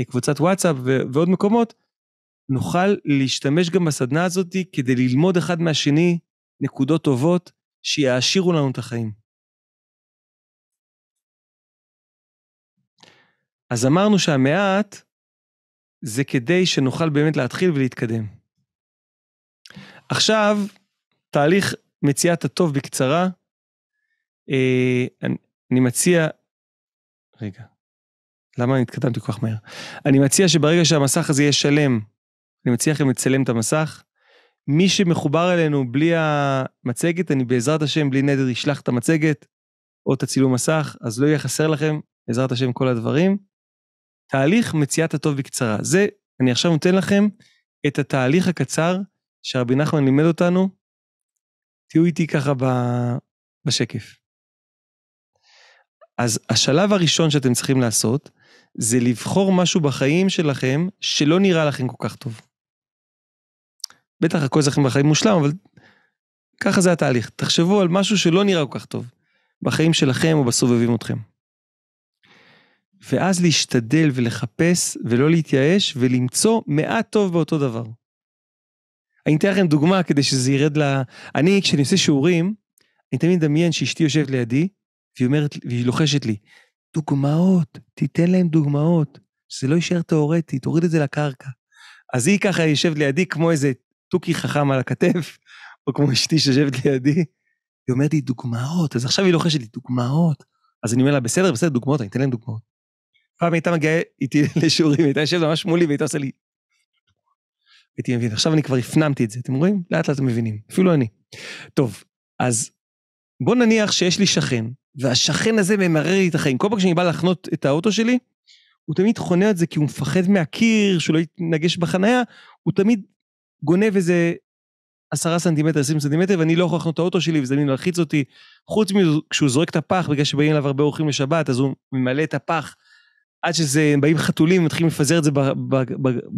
הקבוצת אה, וואטסאפ ו, ועוד מקומות, נוכל להשתמש גם בסדנה הזאת כדי ללמוד אחד מהשני נקודות טובות שיעשירו לנו את החיים. אז אמרנו שהמעט זה כדי שנוכל באמת להתחיל ולהתקדם. עכשיו, תהליך מציאת הטוב בקצרה, אה, אני, מציע, רגע, למה אני התקדמתי כל כך מהר? אני מציע שברגע שהמסך הזה יהיה שלם, אני מציע לכם לצלם את המסך. מי שמחובר אלינו בלי המצגת, אני בעזרת השם, בלי נדר, אשלח את המצגת או את הצילום מסך, אז לא יהיה חסר לכם, בעזרת השם, כל הדברים. תהליך מציאת הטוב בקצרה. זה, אני עכשיו נותן לכם את התהליך הקצר שרבי נחמן לימד אותנו. תהיו איתי ככה ב... בשקף. אז השלב הראשון שאתם צריכים לעשות, זה לבחור משהו בחיים שלכם שלא נראה לכם כל כך טוב. בטח הכל זה לכם בחיים מושלם, אבל ככה זה התהליך. תחשבו על משהו שלא נראה כל כך טוב, בחיים שלכם או בסובבים אתכם. ואז להשתדל ולחפש ולא להתייאש ולמצוא מעט טוב באותו דבר. אני אתן לכם דוגמה כדי שזה ירד ל... לה... אני, כשאני עושה שיעורים, אני תמיד מדמיין שאשתי יושבת לידי, והיא אומרת, והיא לוחשת לי, דוגמאות, תיתן להם דוגמאות, שזה לא יישאר תיאורטי, תוריד את זה לקרקע. אז היא ככה יושבת לידי כמו איזה תוכי חכם על הכתף, או כמו אשתי שיושבת לידי, היא אומרת לי, דוגמאות. אז עכשיו היא לוחשת לי, דוגמאות. אז אני אומר לה, בסדר, בסדר, דוגמאות, אני אתן להם דוגמאות. פעם הייתה מגיעה איתי לשיעורים, היא הייתה יושבת ממש מולי והייתה עושה לי... הייתי מבין. עכשיו אני כבר הפנמתי את זה, אתם רואים? לאט לאט אתם מבינים, אפילו אני. טוב, אז בוא נניח שיש לי שכן, והשכן הזה ממרר לי את החיים. כל פעם כשאני בא לחנות את האוטו שלי, הוא תמיד חונה את זה כי הוא מפחד מהקיר, שהוא לא יתנגש בחנייה, הוא תמיד גונב איזה עשרה סנטימטר, עשרים סנטימטר, ואני לא יכול לחנות את האוטו שלי, וזה מלחיץ אותי. חוץ מזה, כשהוא זורק את הפח, בגלל שבאים אליו הרבה אורחים לשבת, אז הוא ממלא את הפח, עד שזה, באים חתולים, מתחילים לפזר את זה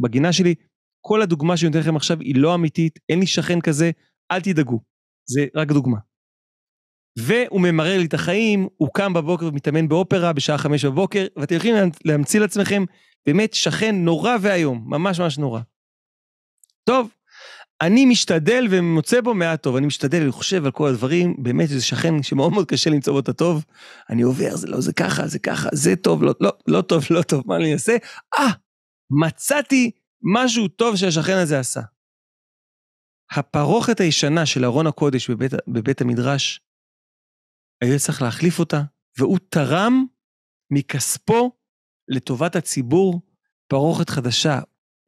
בגינה שלי. כל הדוגמה שאני נותן לכם עכשיו היא לא אמיתית, אין לי שכן כזה, אל תדאגו. זה רק דוגמה. והוא ממרר לי את החיים, הוא קם בבוקר ומתאמן באופרה בשעה חמש בבוקר, ואתם יכולים להמציא לעצמכם באמת שכן נורא ואיום, ממש ממש נורא. טוב, אני משתדל ומוצא בו מעט טוב, אני משתדל, אני חושב על כל הדברים, באמת זה שכן שמאוד מאוד קשה למצוא בו את הטוב, אני עובר, זה לא, זה ככה, זה ככה, זה טוב, לא, לא, לא טוב, לא טוב, מה אני אעשה? אה, מצאתי משהו טוב שהשכן הזה עשה. הפרוכת הישנה של ארון הקודש בבית, בבית המדרש היה צריך להחליף אותה, והוא תרם מכספו לטובת הציבור פרוכת חדשה.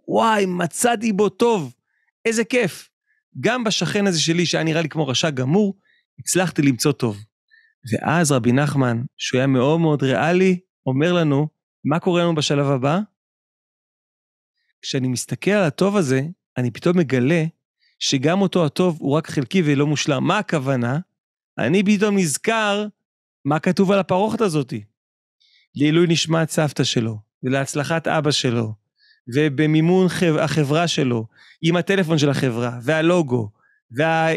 וואי, מצאתי בו טוב, איזה כיף. גם בשכן הזה שלי, שהיה נראה לי כמו רשע גמור, הצלחתי למצוא טוב. ואז רבי נחמן, שהוא היה מאוד מאוד ריאלי, אומר לנו, מה קורה לנו בשלב הבא? כשאני מסתכל על הטוב הזה, אני פתאום מגלה שגם אותו הטוב הוא רק חלקי ולא מושלם. מה הכוונה? אני פתאום נזכר מה כתוב על הפרוכת הזאת. לעילוי נשמת סבתא שלו, ולהצלחת אבא שלו, ובמימון החברה שלו, עם הטלפון של החברה, והלוגו, וה...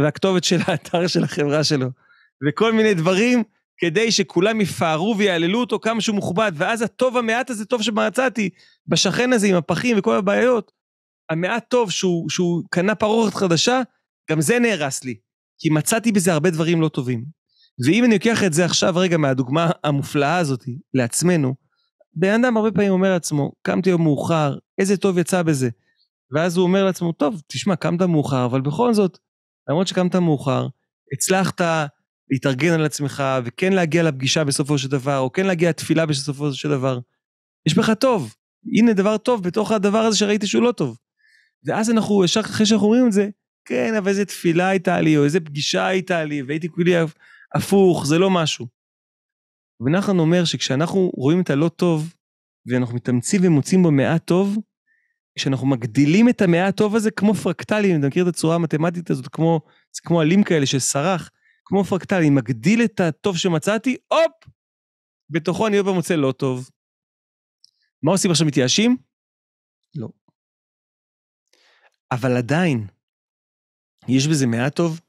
והכתובת של האתר של החברה שלו, וכל מיני דברים, כדי שכולם יפארו ויעללו אותו כמה שהוא מכובד, ואז הטוב המעט הזה, טוב שמצאתי, בשכן הזה עם הפחים וכל הבעיות, המעט טוב שהוא, שהוא קנה פרוכת חדשה, גם זה נהרס לי. כי מצאתי בזה הרבה דברים לא טובים. ואם אני לוקח את זה עכשיו רגע מהדוגמה המופלאה הזאת לעצמנו, בן אדם הרבה פעמים אומר לעצמו, קמתי יום מאוחר, איזה טוב יצא בזה. ואז הוא אומר לעצמו, טוב, תשמע, קמת מאוחר, אבל בכל זאת, למרות שקמת מאוחר, הצלחת להתארגן על עצמך, וכן להגיע לפגישה בסופו של דבר, או כן להגיע לתפילה בסופו של דבר. יש בך טוב, הנה דבר טוב בתוך הדבר הזה שראיתי שהוא לא טוב. ואז אנחנו, ישר אחרי שאנחנו אומרים את זה, כן, אבל איזה תפילה הייתה לי, או איזה פגישה הייתה לי, והייתי כולי הפוך, זה לא משהו. ונחן אומר שכשאנחנו רואים את הלא טוב, ואנחנו מתאמצים ומוצאים בו מעט טוב, כשאנחנו מגדילים את המעט טוב הזה כמו פרקטלים, אתה מכיר את הצורה המתמטית הזאת, כמו, זה כמו עלים כאלה של סרח, כמו פרקטלים, מגדיל את הטוב שמצאתי, הופ! בתוכו אני עוד פעם מוצא לא טוב. מה עושים עכשיו, מתייאשים? לא. אבל עדיין, יש בזה מעט טוב,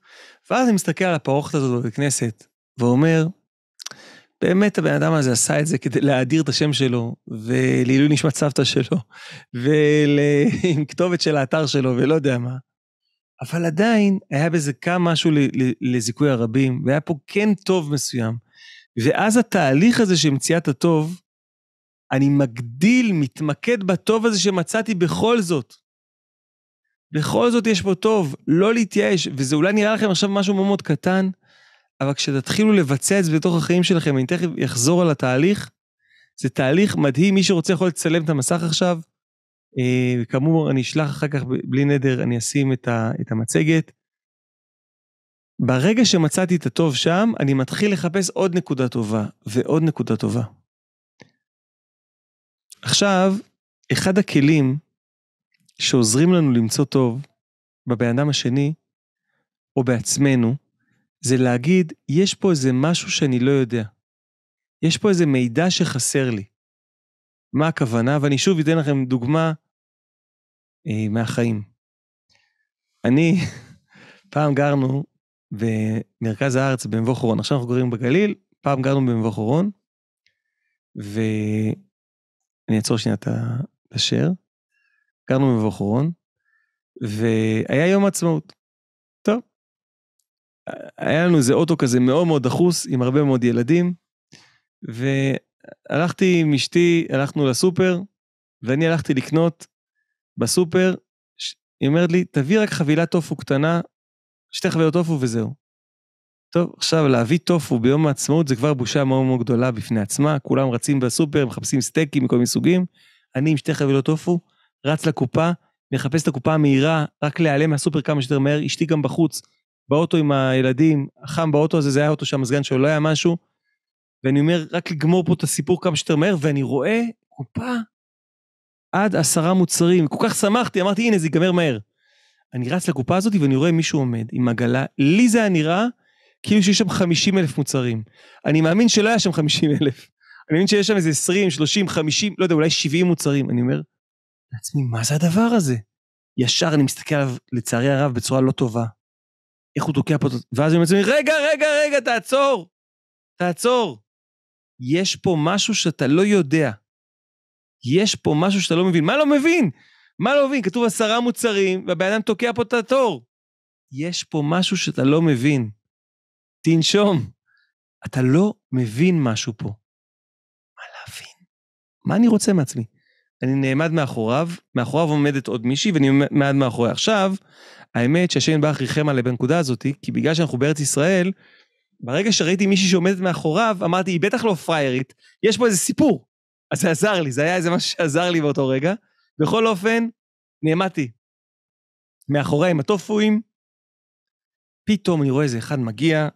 ואז אני מסתכל על הפרוכת הזאת בבית כנסת, ואומר, באמת הבן אדם הזה עשה את זה כדי להאדיר את השם שלו, ולעילוי נשמת סבתא שלו, ועם כתובת של האתר שלו, ולא יודע מה. אבל עדיין היה בזה גם משהו לזיכוי הרבים, והיה פה כן טוב מסוים. ואז התהליך הזה של מציאת הטוב, אני מגדיל, מתמקד בטוב הזה שמצאתי בכל זאת. בכל זאת יש פה טוב, לא להתייאש, וזה אולי נראה לכם עכשיו משהו מאוד מאוד קטן, אבל כשתתחילו לבצע את זה בתוך החיים שלכם, אני תכף אחזור על התהליך, זה תהליך מדהים, מי שרוצה יכול לצלם את המסך עכשיו. אה, וכאמור, אני אשלח אחר כך, בלי נדר, אני אשים את, ה, את המצגת. ברגע שמצאתי את הטוב שם, אני מתחיל לחפש עוד נקודה טובה, ועוד נקודה טובה. עכשיו, אחד הכלים שעוזרים לנו למצוא טוב בבן אדם השני, או בעצמנו, זה להגיד, יש פה איזה משהו שאני לא יודע. יש פה איזה מידע שחסר לי. מה הכוונה? ואני שוב אתן לכם דוגמה אה, מהחיים. אני, פעם גרנו במרכז הארץ, במבוא חורון. עכשיו אנחנו גרים בגליל, פעם גרנו במבוא חורון, ואני אעצור שנייה את השאר. גרנו במבוכרון, והיה יום עצמאות. טוב. היה לנו איזה אוטו כזה מאוד מאוד דחוס, עם הרבה מאוד ילדים, והלכתי עם אשתי, הלכנו לסופר, ואני הלכתי לקנות בסופר, היא אומרת לי, תביא רק חבילת טופו קטנה, שתי חבילות טופו וזהו. טוב, עכשיו להביא טופו ביום העצמאות זה כבר בושה מאוד מאוד גדולה בפני עצמה, כולם רצים בסופר, מחפשים סטייקים מכל מיני סוגים, אני עם שתי חבילות טופו, רץ לקופה, מחפש את הקופה המהירה, רק להיעלם מהסופר כמה שיותר מהר. אשתי גם בחוץ, באוטו עם הילדים, החם באוטו הזה, זה היה אוטו שהמזגן שלו לא היה משהו. ואני אומר, רק לגמור פה את הסיפור כמה שיותר מהר, ואני רואה קופה עד עשרה מוצרים. כל כך שמחתי, אמרתי, הנה, זה ייגמר מהר. אני רץ לקופה הזאת ואני רואה מישהו עומד עם עגלה, לי זה היה נראה כאילו שיש שם 50 אלף מוצרים. אני מאמין שלא היה שם 50 אלף. אני מאמין שיש שם איזה 20, 30, 50, לא יודע, אולי 70 מוצרים. אני אומר, לעצמי, מה זה הדבר הזה? ישר אני מסתכל עליו, לצערי הרב, בצורה לא טובה. איך הוא תוקע פה, ואז אני אומר לעצמי, רגע, רגע, רגע, תעצור! תעצור! יש פה משהו שאתה לא יודע. יש פה משהו שאתה לא מבין. מה לא מבין? מה לא מבין? כתוב עשרה מוצרים, והבן אדם תוקע פה את התור. יש פה משהו שאתה לא מבין. תנשום. אתה לא מבין משהו פה. מה להבין? מה אני רוצה מעצמי? אני נעמד מאחוריו, מאחוריו עומדת עוד מישהי ואני נעמד מאחורי. עכשיו, האמת שהשם ברח ריחם עליה בנקודה הזאת, כי בגלל שאנחנו בארץ ישראל, ברגע שראיתי מישהי שעומדת מאחוריו, אמרתי, היא בטח לא פריירית, יש פה איזה סיפור. אז זה עזר לי, זה היה איזה משהו שעזר לי באותו רגע. בכל אופן, נעמדתי. מאחורי עם הטופואים, פתאום אני רואה איזה אחד מגיע,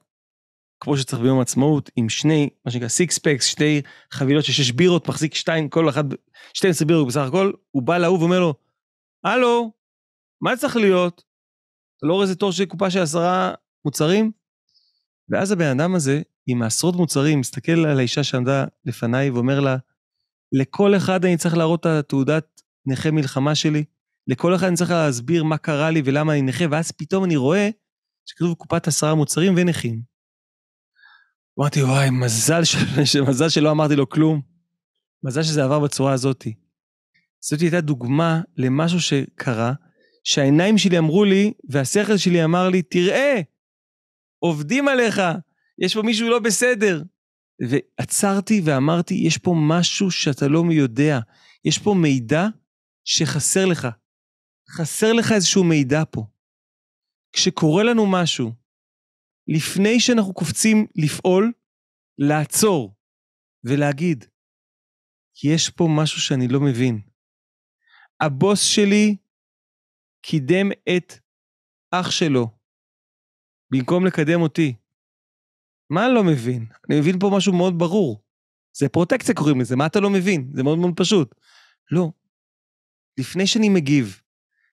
כמו שצריך ביום העצמאות, עם שני, מה שנקרא סיקס פקס, שתי חבילות של שש בירות, מחזיק שתיים, כל אחת, 12 בירות בסך הכל, הוא בא להוא ואומר לו, הלו, מה צריך להיות? אתה לא רואה איזה תור של קופה של עשרה מוצרים? ואז הבן אדם הזה, עם עשרות מוצרים, מסתכל על האישה שעמדה לפניי ואומר לה, לכל אחד אני צריך להראות את התעודת נכה מלחמה שלי, לכל אחד אני צריך להסביר מה קרה לי ולמה אני נכה, ואז פתאום אני רואה שכתוב קופת עשרה מוצרים ונכים. אמרתי, וואי, מזל, ש... מזל שלא אמרתי לו כלום. מזל שזה עבר בצורה הזאת. זאת הייתה דוגמה למשהו שקרה, שהעיניים שלי אמרו לי, והשכל שלי אמר לי, תראה, עובדים עליך, יש פה מישהו לא בסדר. ועצרתי ואמרתי, יש פה משהו שאתה לא יודע, יש פה מידע שחסר לך. חסר לך איזשהו מידע פה. כשקורה לנו משהו לפני שאנחנו קופצים לפעול, לעצור ולהגיד, יש פה משהו שאני לא מבין. הבוס שלי קידם את אח שלו במקום לקדם אותי. מה אני לא מבין? אני מבין פה משהו מאוד ברור. זה פרוטקציה קוראים לזה, מה אתה לא מבין? זה מאוד מאוד פשוט. לא. לפני שאני מגיב,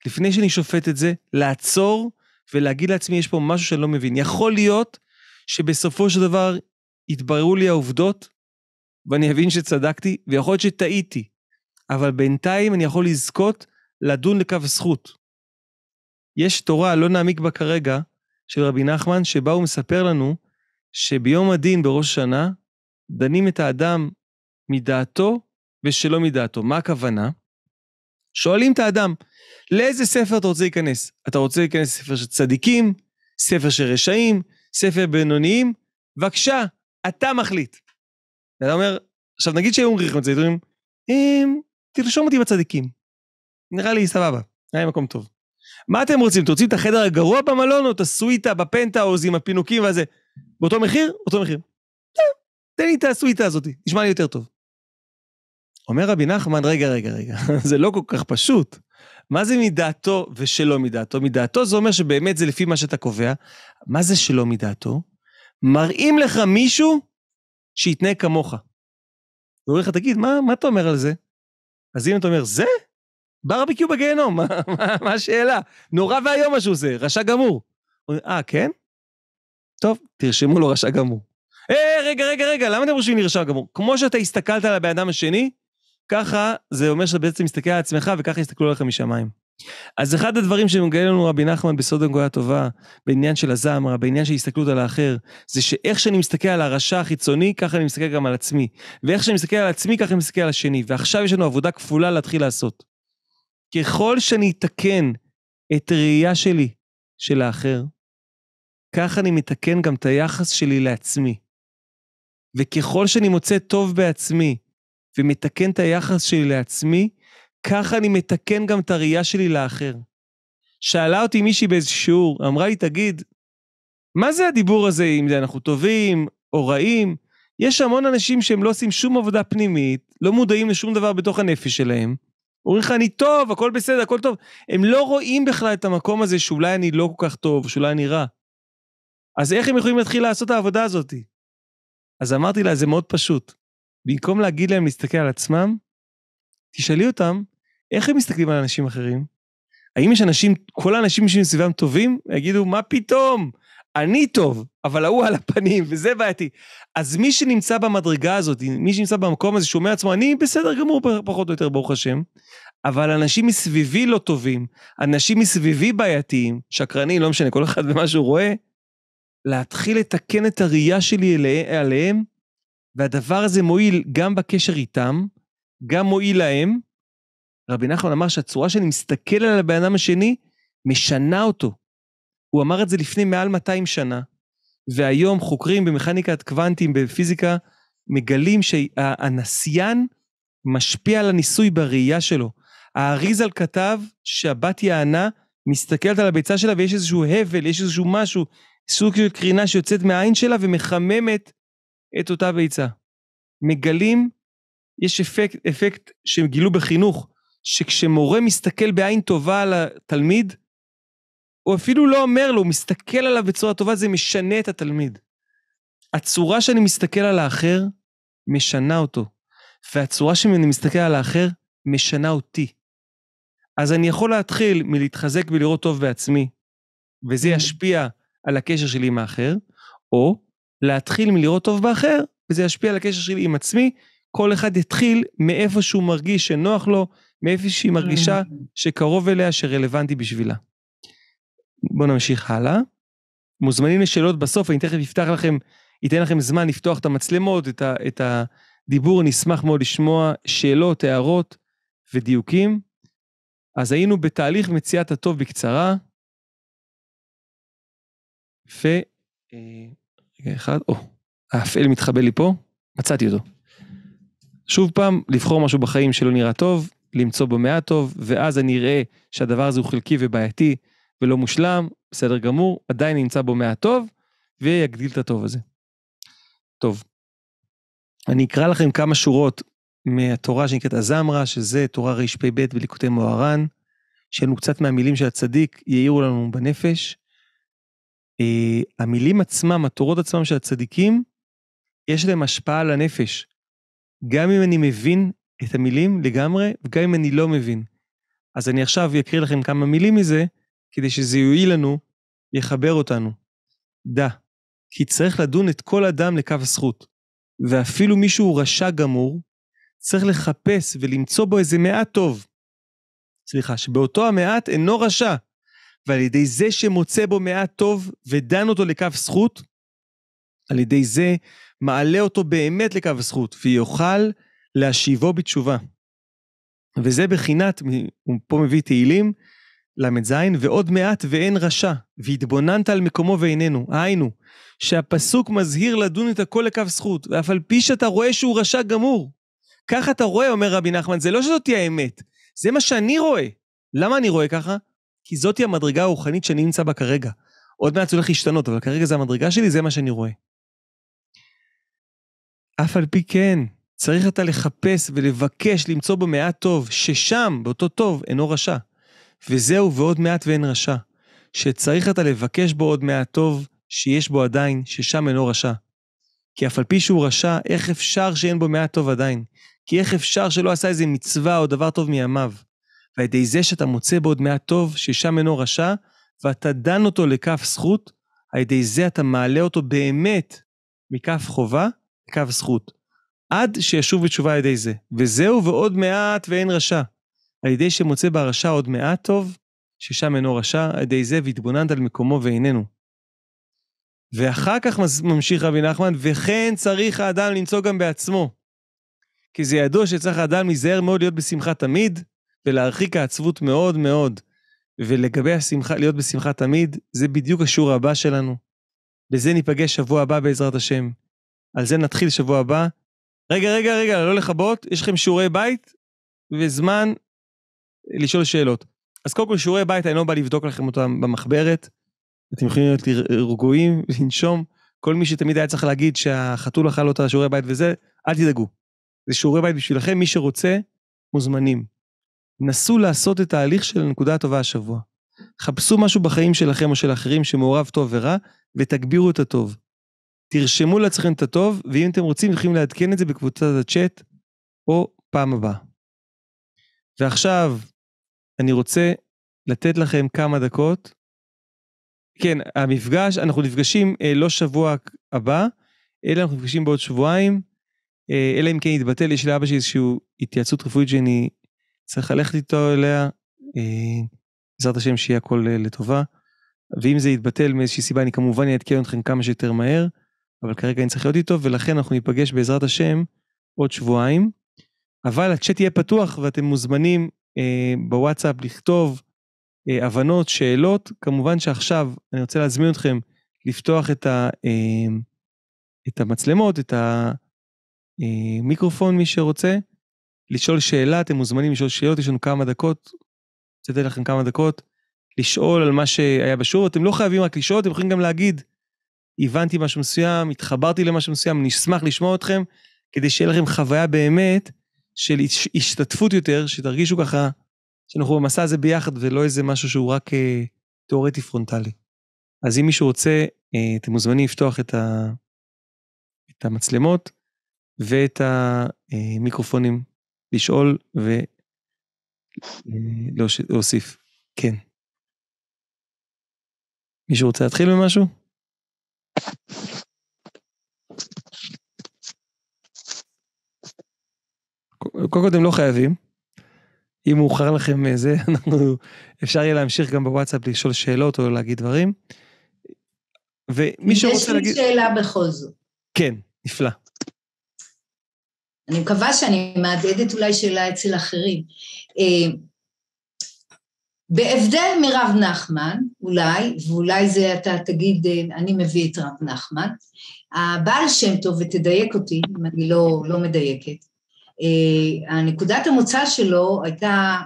לפני שאני שופט את זה, לעצור ולהגיד לעצמי, יש פה משהו שאני לא מבין. יכול להיות שבסופו של דבר יתבררו לי העובדות, ואני אבין שצדקתי, ויכול להיות שטעיתי, אבל בינתיים אני יכול לזכות לדון לקו זכות. יש תורה, לא נעמיק בה כרגע, של רבי נחמן, שבה הוא מספר לנו שביום הדין בראש השנה, דנים את האדם מדעתו ושלא מדעתו. מה הכוונה? שואלים את האדם, לאיזה ספר אתה רוצה להיכנס? אתה רוצה להיכנס לספר של צדיקים, ספר של רשעים, ספר בינוניים? בבקשה, אתה מחליט. ואתה אומר, עכשיו נגיד שהיו אומרים את זה, אומרים, אמ, תרשום אותי בצדיקים. נראה לי סבבה, היה מקום טוב. מה אתם רוצים? אתם רוצים את החדר הגרוע במלון או את הסוויטה בפנטהאוז עם הפינוקים והזה? באותו מחיר? אותו מחיר. אה, תן לי את הסוויטה הזאת, נשמע לי יותר טוב. אומר רבי נחמן, רגע, רגע, רגע, זה לא כל כך פשוט. מה זה מדעתו ושלא מדעתו? מדעתו זה אומר שבאמת זה לפי מה שאתה קובע. מה זה שלא מדעתו? מראים לך מישהו שיתנהג כמוך. הוא אומר לך, תגיד, מה, מה אתה אומר על זה? אז אם אתה אומר, זה? ברבקיו בגיהנום, מה, מה, מה השאלה? נורא ואיום מה שהוא עושה, רשע גמור. אה, כן? טוב, תרשמו לו רשע גמור. אה, רגע, רגע, רגע, למה אתם חושבים לי רשע גמור? כמו שאתה הסתכלת על הבן אדם השני, ככה זה אומר שאתה בעצם מסתכל על עצמך וככה יסתכלו עליך משמיים. אז אחד הדברים שמגלה לנו רבי נחמן בסוד הנקודה הטובה, בעניין של הזמרה, בעניין של הסתכלות על האחר, זה שאיך שאני מסתכל על הרשע החיצוני, ככה אני מסתכל גם על עצמי. ואיך שאני מסתכל על עצמי, ככה אני מסתכל על השני. ועכשיו יש לנו עבודה כפולה להתחיל לעשות. ככל שאני אתקן את הראייה שלי של האחר, ככה אני מתקן גם את היחס שלי לעצמי. וככל שאני מוצא טוב בעצמי, ומתקן את היחס שלי לעצמי, ככה אני מתקן גם את הראייה שלי לאחר. שאלה אותי מישהי באיזה שיעור, אמרה לי, תגיד, מה זה הדיבור הזה, אם זה אנחנו טובים או רעים? יש המון אנשים שהם לא עושים שום עבודה פנימית, לא מודעים לשום דבר בתוך הנפש שלהם. אומרים לך, אני טוב, הכל בסדר, הכל טוב. הם לא רואים בכלל את המקום הזה שאולי אני לא כל כך טוב, שאולי אני רע. אז איך הם יכולים להתחיל לעשות את העבודה הזאת? אז אמרתי לה, זה מאוד פשוט. במקום להגיד להם להסתכל על עצמם, תשאלי אותם, איך הם מסתכלים על אנשים אחרים? האם יש אנשים, כל האנשים שמסביבם טובים? יגידו, מה פתאום? אני טוב, אבל ההוא על הפנים, וזה בעייתי. אז מי שנמצא במדרגה הזאת, מי שנמצא במקום הזה, שומע עצמו, אני בסדר גמור פחות או יותר, ברוך השם, אבל אנשים מסביבי לא טובים, אנשים מסביבי בעייתיים, שקרנים, לא משנה, כל אחד ומה שהוא רואה, להתחיל לתקן את הראייה שלי עליהם, והדבר הזה מועיל גם בקשר איתם, גם מועיל להם. רבי נחמן אמר שהצורה שאני מסתכל על הבן אדם השני משנה אותו. הוא אמר את זה לפני מעל 200 שנה, והיום חוקרים במכניקת קוונטים, בפיזיקה, מגלים שהנסיין משפיע על הניסוי בראייה שלו. האריזל כתב שהבת יענה מסתכלת על הביצה שלה ויש איזשהו הבל, יש איזשהו משהו, סוג של קרינה שיוצאת מהעין שלה ומחממת את אותה ביצה. מגלים, יש אפקט, אפקט שהם גילו בחינוך, שכשמורה מסתכל בעין טובה על התלמיד, הוא אפילו לא אומר לו, הוא מסתכל עליו בצורה טובה, זה משנה את התלמיד. הצורה שאני מסתכל על האחר, משנה אותו. והצורה שאני מסתכל על האחר, משנה אותי. אז אני יכול להתחיל מלהתחזק ולראות טוב בעצמי, וזה mm. ישפיע על הקשר שלי עם האחר, או להתחיל מלראות טוב באחר, וזה ישפיע על הקשר שלי עם עצמי. כל אחד יתחיל מאיפה שהוא מרגיש שנוח לו, מאיפה שהיא מרגישה mm-hmm. שקרוב אליה, שרלוונטי בשבילה. בואו נמשיך הלאה. מוזמנים לשאלות בסוף, אני תכף אפתח לכם, אתן לכם זמן לפתוח את המצלמות, את, ה, את הדיבור, נשמח מאוד לשמוע שאלות, הערות ודיוקים. אז היינו בתהליך מציאת הטוב בקצרה, ו... אחד, או, האפל מתחבא לי פה, מצאתי אותו. שוב פעם, לבחור משהו בחיים שלא נראה טוב, למצוא בו מעט טוב, ואז אני אראה שהדבר הזה הוא חלקי ובעייתי ולא מושלם, בסדר גמור, עדיין נמצא בו מעט טוב, ויגדיל את הטוב הזה. טוב, אני אקרא לכם כמה שורות מהתורה שנקראת הזמרה, שזה תורה רפ"ב בליקוטי מוהר"ן, שאלו קצת מהמילים של הצדיק, יאירו לנו בנפש, אה, המילים עצמם, התורות עצמם של הצדיקים, יש להם השפעה על הנפש. גם אם אני מבין את המילים לגמרי, וגם אם אני לא מבין. אז אני עכשיו אקריא לכם כמה מילים מזה, כדי שזה יועיל לנו, יחבר אותנו. דע, כי צריך לדון את כל אדם לקו הזכות, ואפילו מישהו רשע גמור, צריך לחפש ולמצוא בו איזה מעט טוב. סליחה, שבאותו המעט אינו רשע, ועל ידי זה שמוצא בו מעט טוב ודן אותו לקו זכות, על ידי זה מעלה אותו באמת לקו זכות, ויוכל להשיבו בתשובה. וזה בחינת, הוא פה מביא תהילים, ל"ז, ועוד מעט ואין רשע, והתבוננת על מקומו ואיננו. היינו, שהפסוק מזהיר לדון את הכל לקו זכות, ואף על פי שאתה רואה שהוא רשע גמור. ככה אתה רואה, אומר רבי נחמן, זה לא שזאת תהיה האמת, זה מה שאני רואה. למה אני רואה ככה? כי זאתי המדרגה הרוחנית שאני נמצא בה כרגע. עוד מעט זה הולך להשתנות, אבל כרגע זה המדרגה שלי, זה מה שאני רואה. אף על פי כן, צריך אתה לחפש ולבקש למצוא בו מעט טוב, ששם, באותו טוב, אינו רשע. וזהו ועוד מעט ואין רשע. שצריך אתה לבקש בו עוד מעט טוב, שיש בו עדיין, ששם אינו רשע. כי אף על פי שהוא רשע, איך אפשר שאין בו מעט טוב עדיין? כי איך אפשר שלא עשה איזה מצווה או דבר טוב מימיו? ועל ידי זה שאתה מוצא בעוד מעט טוב, ששם אינו רשע, ואתה דן אותו לכף זכות, על ידי זה אתה מעלה אותו באמת מכף חובה לכף זכות. עד שישוב בתשובה על ידי זה. וזהו ועוד מעט ואין רשע. על ידי שמוצא ברשע עוד מעט טוב, ששם אינו רשע, על ידי זה והתבוננת על מקומו ואיננו. ואחר כך ממשיך רבי נחמן, וכן צריך האדם למצוא גם בעצמו. כי זה ידוע שצריך האדם להיזהר מאוד להיות בשמחה תמיד, ולהרחיק העצבות מאוד מאוד. ולגבי השמחה, להיות בשמחה תמיד, זה בדיוק השיעור הבא שלנו. בזה ניפגש שבוע הבא בעזרת השם. על זה נתחיל שבוע הבא. רגע, רגע, רגע, לא לכבות, יש לכם שיעורי בית וזמן לשאול שאלות. אז קודם כל שיעורי בית, אני לא בא לבדוק לכם אותם במחברת. אתם יכולים להיות רגועים, לנשום. כל מי שתמיד היה צריך להגיד שהחתול אכל לו את השיעורי בית וזה, אל תדאגו. זה שיעורי בית בשבילכם, מי שרוצה, מוזמנים. נסו לעשות את ההליך של הנקודה הטובה השבוע. חפשו משהו בחיים שלכם או של אחרים שמעורב טוב ורע, ותגבירו את הטוב. תרשמו לעצמכם את הטוב, ואם אתם רוצים, יכולים לעדכן את זה בקבוצת הצ'אט, או פעם הבאה. ועכשיו, אני רוצה לתת לכם כמה דקות. כן, המפגש, אנחנו נפגשים אה, לא שבוע הבא, אלא אנחנו נפגשים בעוד שבועיים, אה, אלא אם כן יתבטל, יש לאבא שלי איזושהי התייעצות רפואית שאני צריך ללכת איתו אליה, אה, בעזרת השם שיהיה הכל אה, לטובה. ואם זה יתבטל מאיזושהי סיבה, אני כמובן אעדכן אתכם כמה שיותר מהר, אבל כרגע אני צריך להיות איתו, ולכן אנחנו ניפגש בעזרת השם עוד שבועיים. אבל הצ'אט יהיה פתוח ואתם מוזמנים אה, בוואטסאפ לכתוב אה, הבנות, שאלות. כמובן שעכשיו אני רוצה להזמין אתכם לפתוח את, ה, אה, את המצלמות, את המיקרופון, אה, מי שרוצה. לשאול שאלה, אתם מוזמנים לשאול שאלות, יש לנו כמה דקות, אני נתתי לכם כמה דקות, לשאול על מה שהיה בשיעור, אתם לא חייבים רק לשאול, אתם יכולים גם להגיד, הבנתי משהו מסוים, התחברתי למשהו מסוים, אני אשמח לשמוע אתכם, כדי שיהיה לכם חוויה באמת של השתתפות יותר, שתרגישו ככה שאנחנו במסע הזה ביחד ולא איזה משהו שהוא רק אה, תיאורטי פרונטלי. אז אם מישהו רוצה, אה, אתם מוזמנים לפתוח את, ה, את המצלמות ואת המיקרופונים. אה, לשאול ולהוסיף. אה, כן. מישהו רוצה להתחיל במשהו? קודם כל אתם לא חייבים. אם מאוחר לכם אה, זה, אנחנו, אפשר יהיה להמשיך גם בוואטסאפ לשאול שאלות או להגיד דברים. ומי שרוצה להגיד... יש לי שאלה בכל זאת. כן, נפלא. אני מקווה שאני מהדהדת אולי שאלה אצל אחרים. אה, בהבדל מרב נחמן, אולי, ואולי זה אתה תגיד, אה, אני מביא את רב נחמן, הבעל שם טוב, ותדייק אותי אם אני לא, לא מדייקת, אה, הנקודת המוצא שלו הייתה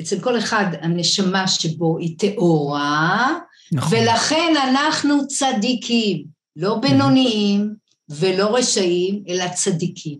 אצל כל אחד הנשמה שבו היא טהורה, נכון. ולכן אנחנו צדיקים, לא בינוניים, ולא רשעים, אלא צדיקים.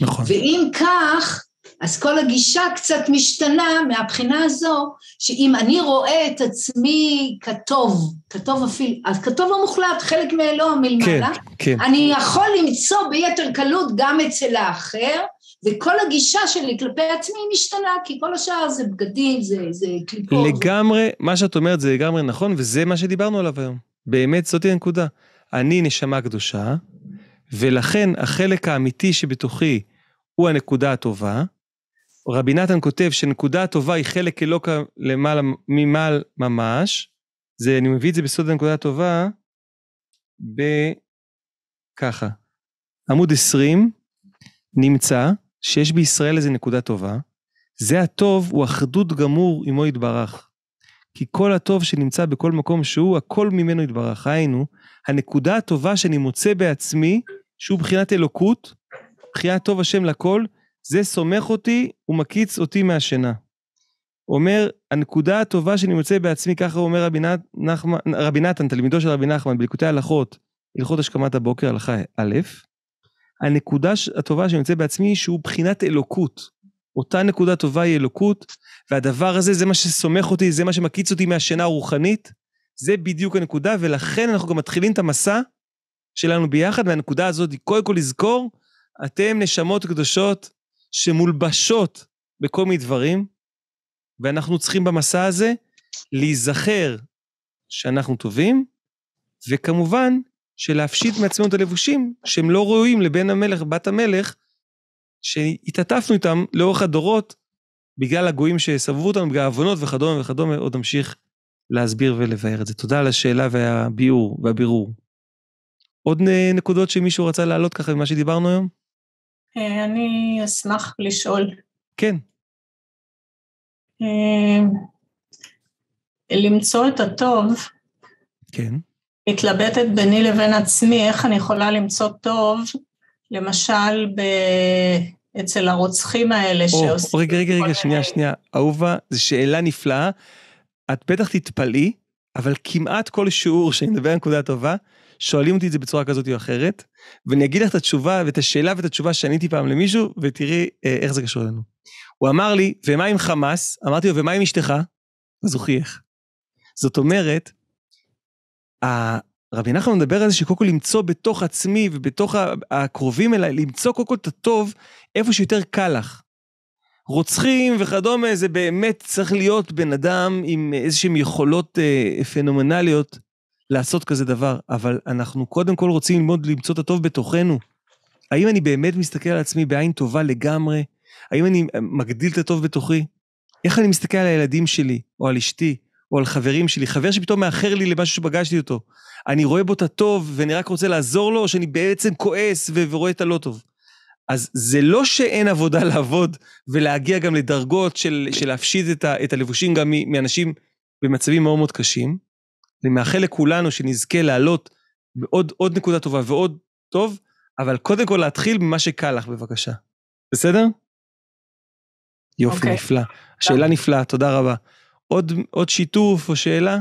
נכון. ואם כך, אז כל הגישה קצת משתנה מהבחינה הזו, שאם אני רואה את עצמי כטוב, כטוב אפילו, כטוב המוחלט, חלק מאלוה מלמעלה, כן, כן. אני יכול למצוא ביתר קלות גם אצל האחר, וכל הגישה שלי כלפי עצמי משתנה, כי כל השאר זה בגדים, זה, זה קליפות. לגמרי, ו... מה שאת אומרת זה לגמרי נכון, וזה מה שדיברנו עליו היום. באמת, זאת הנקודה. אני נשמה קדושה, ולכן החלק האמיתי שבתוכי הוא הנקודה הטובה. רבי נתן כותב שנקודה הטובה היא חלק אלוק לא למעלה ממעל ממש. זה, אני מביא את זה בסוד הנקודה הטובה, בככה. עמוד 20 נמצא שיש בישראל איזה נקודה טובה. זה הטוב הוא אחדות גמור עמו יתברך. כי כל הטוב שנמצא בכל מקום שהוא, הכל ממנו יתברך. היינו, הנקודה הטובה שאני מוצא בעצמי, שהוא בחינת אלוקות, בחינת טוב השם לכל, זה סומך אותי ומקיץ אותי מהשינה. אומר, הנקודה הטובה שאני מוצא בעצמי, ככה אומר רבי, נחמן, רבי נתן, תלמידו של רבי נחמן, בליקודי הלכות, הלכות השכמת הבוקר, הלכה א', הנקודה הטובה שאני מוצא בעצמי, שהוא בחינת אלוקות. אותה נקודה טובה היא אלוקות, והדבר הזה, זה מה שסומך אותי, זה מה שמקיץ אותי מהשינה הרוחנית, זה בדיוק הנקודה, ולכן אנחנו גם מתחילים את המסע שלנו ביחד, והנקודה הזאת היא קודם כל לזכור, אתם נשמות קדושות שמולבשות בכל מיני דברים, ואנחנו צריכים במסע הזה להיזכר שאנחנו טובים, וכמובן שלהפשיט מעצמנו את הלבושים שהם לא ראויים לבן המלך, בת המלך, שהתעטפנו איתם לאורך הדורות בגלל הגויים שסבבו אותנו, בגלל העוונות וכדומה וכדומה, עוד נמשיך להסביר ולבאר את זה. תודה על השאלה והביאור והבירור. עוד נקודות שמישהו רצה להעלות ככה ממה שדיברנו היום? אה, אני אשמח לשאול. כן. אה, למצוא את הטוב. כן. מתלבטת ביני לבין עצמי איך אני יכולה למצוא טוב, למשל ב... אצל הרוצחים האלה או, שעושים... רגע, רגע, רגע, שנייה, שנייה. אהובה, זו שאלה נפלאה. את בטח תתפלאי, אבל כמעט כל שיעור שאני מדבר על נקודה טובה, שואלים אותי את זה בצורה כזאת או אחרת, ואני אגיד לך את התשובה ואת השאלה ואת התשובה שעניתי פעם למישהו, ותראי אה, איך זה קשור אלינו. הוא אמר לי, ומה עם חמאס? אמרתי לו, ומה עם אשתך? אז הוא חייך. זאת אומרת, רבי נחמן מדבר על זה שקודם כל למצוא בתוך עצמי ובתוך הקרובים אליי, למצוא קודם כל את הטוב איפה שיותר קל לך. רוצחים וכדומה, זה באמת צריך להיות בן אדם עם איזשהם יכולות אה, פנומנליות לעשות כזה דבר, אבל אנחנו קודם כל רוצים ללמוד למצוא את הטוב בתוכנו. האם אני באמת מסתכל על עצמי בעין טובה לגמרי? האם אני מגדיל את הטוב בתוכי? איך אני מסתכל על הילדים שלי, או על אשתי, או על חברים שלי? חבר שפתאום מאחר לי למשהו שפגשתי אותו. אני רואה בו את הטוב, ואני רק רוצה לעזור לו, או שאני בעצם כועס ורואה את הלא טוב? אז זה לא שאין עבודה לעבוד ולהגיע גם לדרגות של, של להפשיט את, ה, את הלבושים גם מאנשים במצבים מאוד מאוד קשים, אני מאחל לכולנו שנזכה לעלות בעוד עוד נקודה טובה ועוד טוב, אבל קודם כל להתחיל ממה שקל לך, בבקשה. בסדר? יופי, okay. אוקיי. נפלא. שאלה נפלאה, תודה רבה. עוד, עוד שיתוף או שאלה?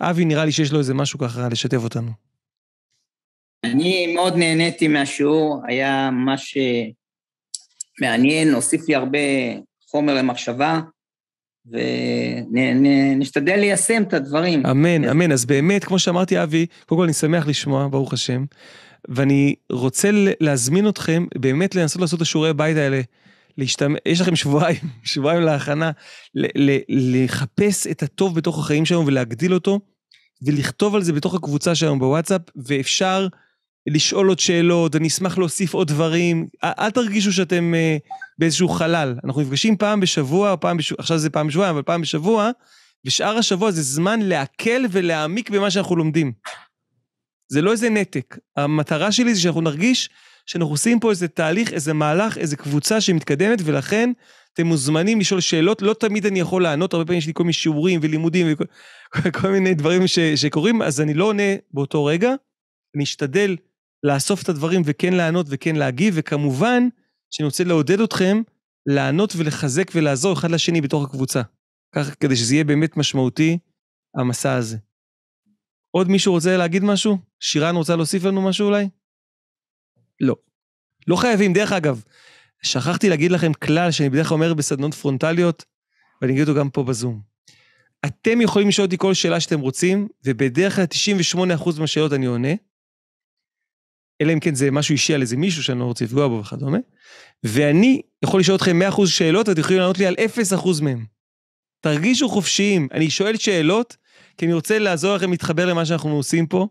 אבי, נראה לי שיש לו איזה משהו ככה לשתף אותנו. אני מאוד נהניתי מהשיעור, היה ממש מעניין, הוסיף לי הרבה חומר למחשבה, ונשתדל ליישם את הדברים. אמן, כן. אמן. אז באמת, כמו שאמרתי, אבי, קודם כל אני שמח לשמוע, ברוך השם, ואני רוצה להזמין אתכם באמת לנסות לעשות את השיעורי הבית האלה. להשתמע, יש לכם שבועיים, שבועיים להכנה, ל, ל, לחפש את הטוב בתוך החיים שלנו ולהגדיל אותו, ולכתוב על זה בתוך הקבוצה שלנו בוואטסאפ, ואפשר לשאול עוד שאלות, אני אשמח להוסיף עוד דברים. אל תרגישו שאתם אה, באיזשהו חלל. אנחנו נפגשים פעם בשבוע, פעם בשבוע, עכשיו זה פעם בשבועיים, אבל פעם בשבוע, ושאר השבוע זה זמן להקל ולהעמיק במה שאנחנו לומדים. זה לא איזה נתק. המטרה שלי זה שאנחנו נרגיש שאנחנו עושים פה איזה תהליך, איזה מהלך, איזה קבוצה שמתקדמת, ולכן אתם מוזמנים לשאול שאלות. לא תמיד אני יכול לענות, הרבה פעמים יש לי כל מיני שיעורים ולימודים וכל כל מיני דברים ש, שקורים, אז אני לא עונה באותו רגע. אני אשתדל לאסוף את הדברים וכן לענות וכן להגיב, וכמובן שאני רוצה לעודד אתכם לענות ולחזק ולעזור אחד לשני בתוך הקבוצה. ככה כדי שזה יהיה באמת משמעותי, המסע הזה. עוד מישהו רוצה להגיד משהו? שירן רוצה להוסיף לנו משהו אולי? לא. לא חייבים, דרך אגב, שכחתי להגיד לכם כלל שאני בדרך כלל אומר בסדנות פרונטליות, ואני אגיד אותו גם פה בזום. אתם יכולים לשאול אותי כל שאלה שאתם רוצים, ובדרך כלל 98% מהשאלות אני עונה. אלא אם כן זה משהו אישי על איזה מישהו שאני לא רוצה לפגוע בו וכדומה. ואני יכול לשאול אתכם 100% שאלות ואתם יכולים לענות לי על 0% מהם. תרגישו חופשיים, אני שואל שאלות, כי אני רוצה לעזור לכם להתחבר למה שאנחנו עושים פה,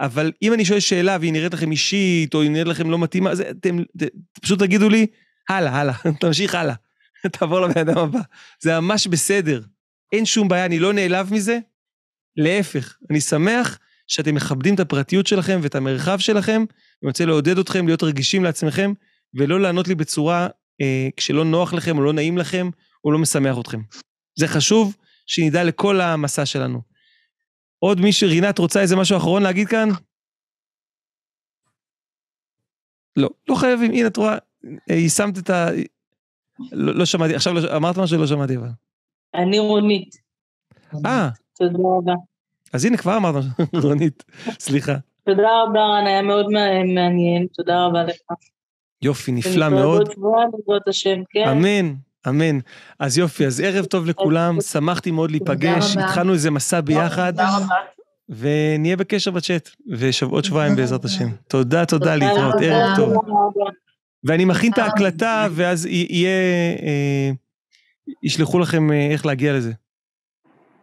אבל אם אני שואל שאלה והיא נראית לכם אישית, או היא נראית לכם לא מתאימה, אז אתם ת, פשוט תגידו לי, הלאה, הלאה, תמשיך הלאה, תעבור לבן אדם הבא. זה ממש בסדר, אין שום בעיה, אני לא נעלב מזה, להפך, אני שמח שאתם מכבדים את הפרטיות שלכם ואת המרחב שלכם. אני רוצה לעודד אתכם להיות רגישים לעצמכם, ולא לענות לי בצורה אה, כשלא נוח לכם או לא נעים לכם או לא משמח אתכם. זה חשוב שנדע לכל המסע שלנו. עוד מישהו, רינת, רוצה איזה משהו אחרון להגיד כאן? לא, לא חייבים. הנה, את רואה, אה, יישמת את ה... לא, לא שמעתי, עכשיו לא, אמרת משהו לא שמעתי אבל. אני רונית. אה. תודה רבה. אז הנה, כבר אמרנו, רונית, סליחה. תודה רבה, רן, היה מאוד מעניין, תודה רבה לך. יופי, נפלא מאוד. כן. אמן, אמן. אז יופי, אז ערב טוב לכולם, שמחתי מאוד להיפגש, התחלנו איזה מסע ביחד. ונהיה בקשר בצ'אט, ועוד שבועיים בעזרת השם. תודה, תודה, להתראות, ערב טוב. ואני מכין את ההקלטה, ואז יהיה... אה, ישלחו לכם אה, איך להגיע לזה.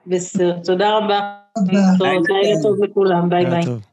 בסדר, תודה רבה. לילה טוב לכולם, ביי ביי.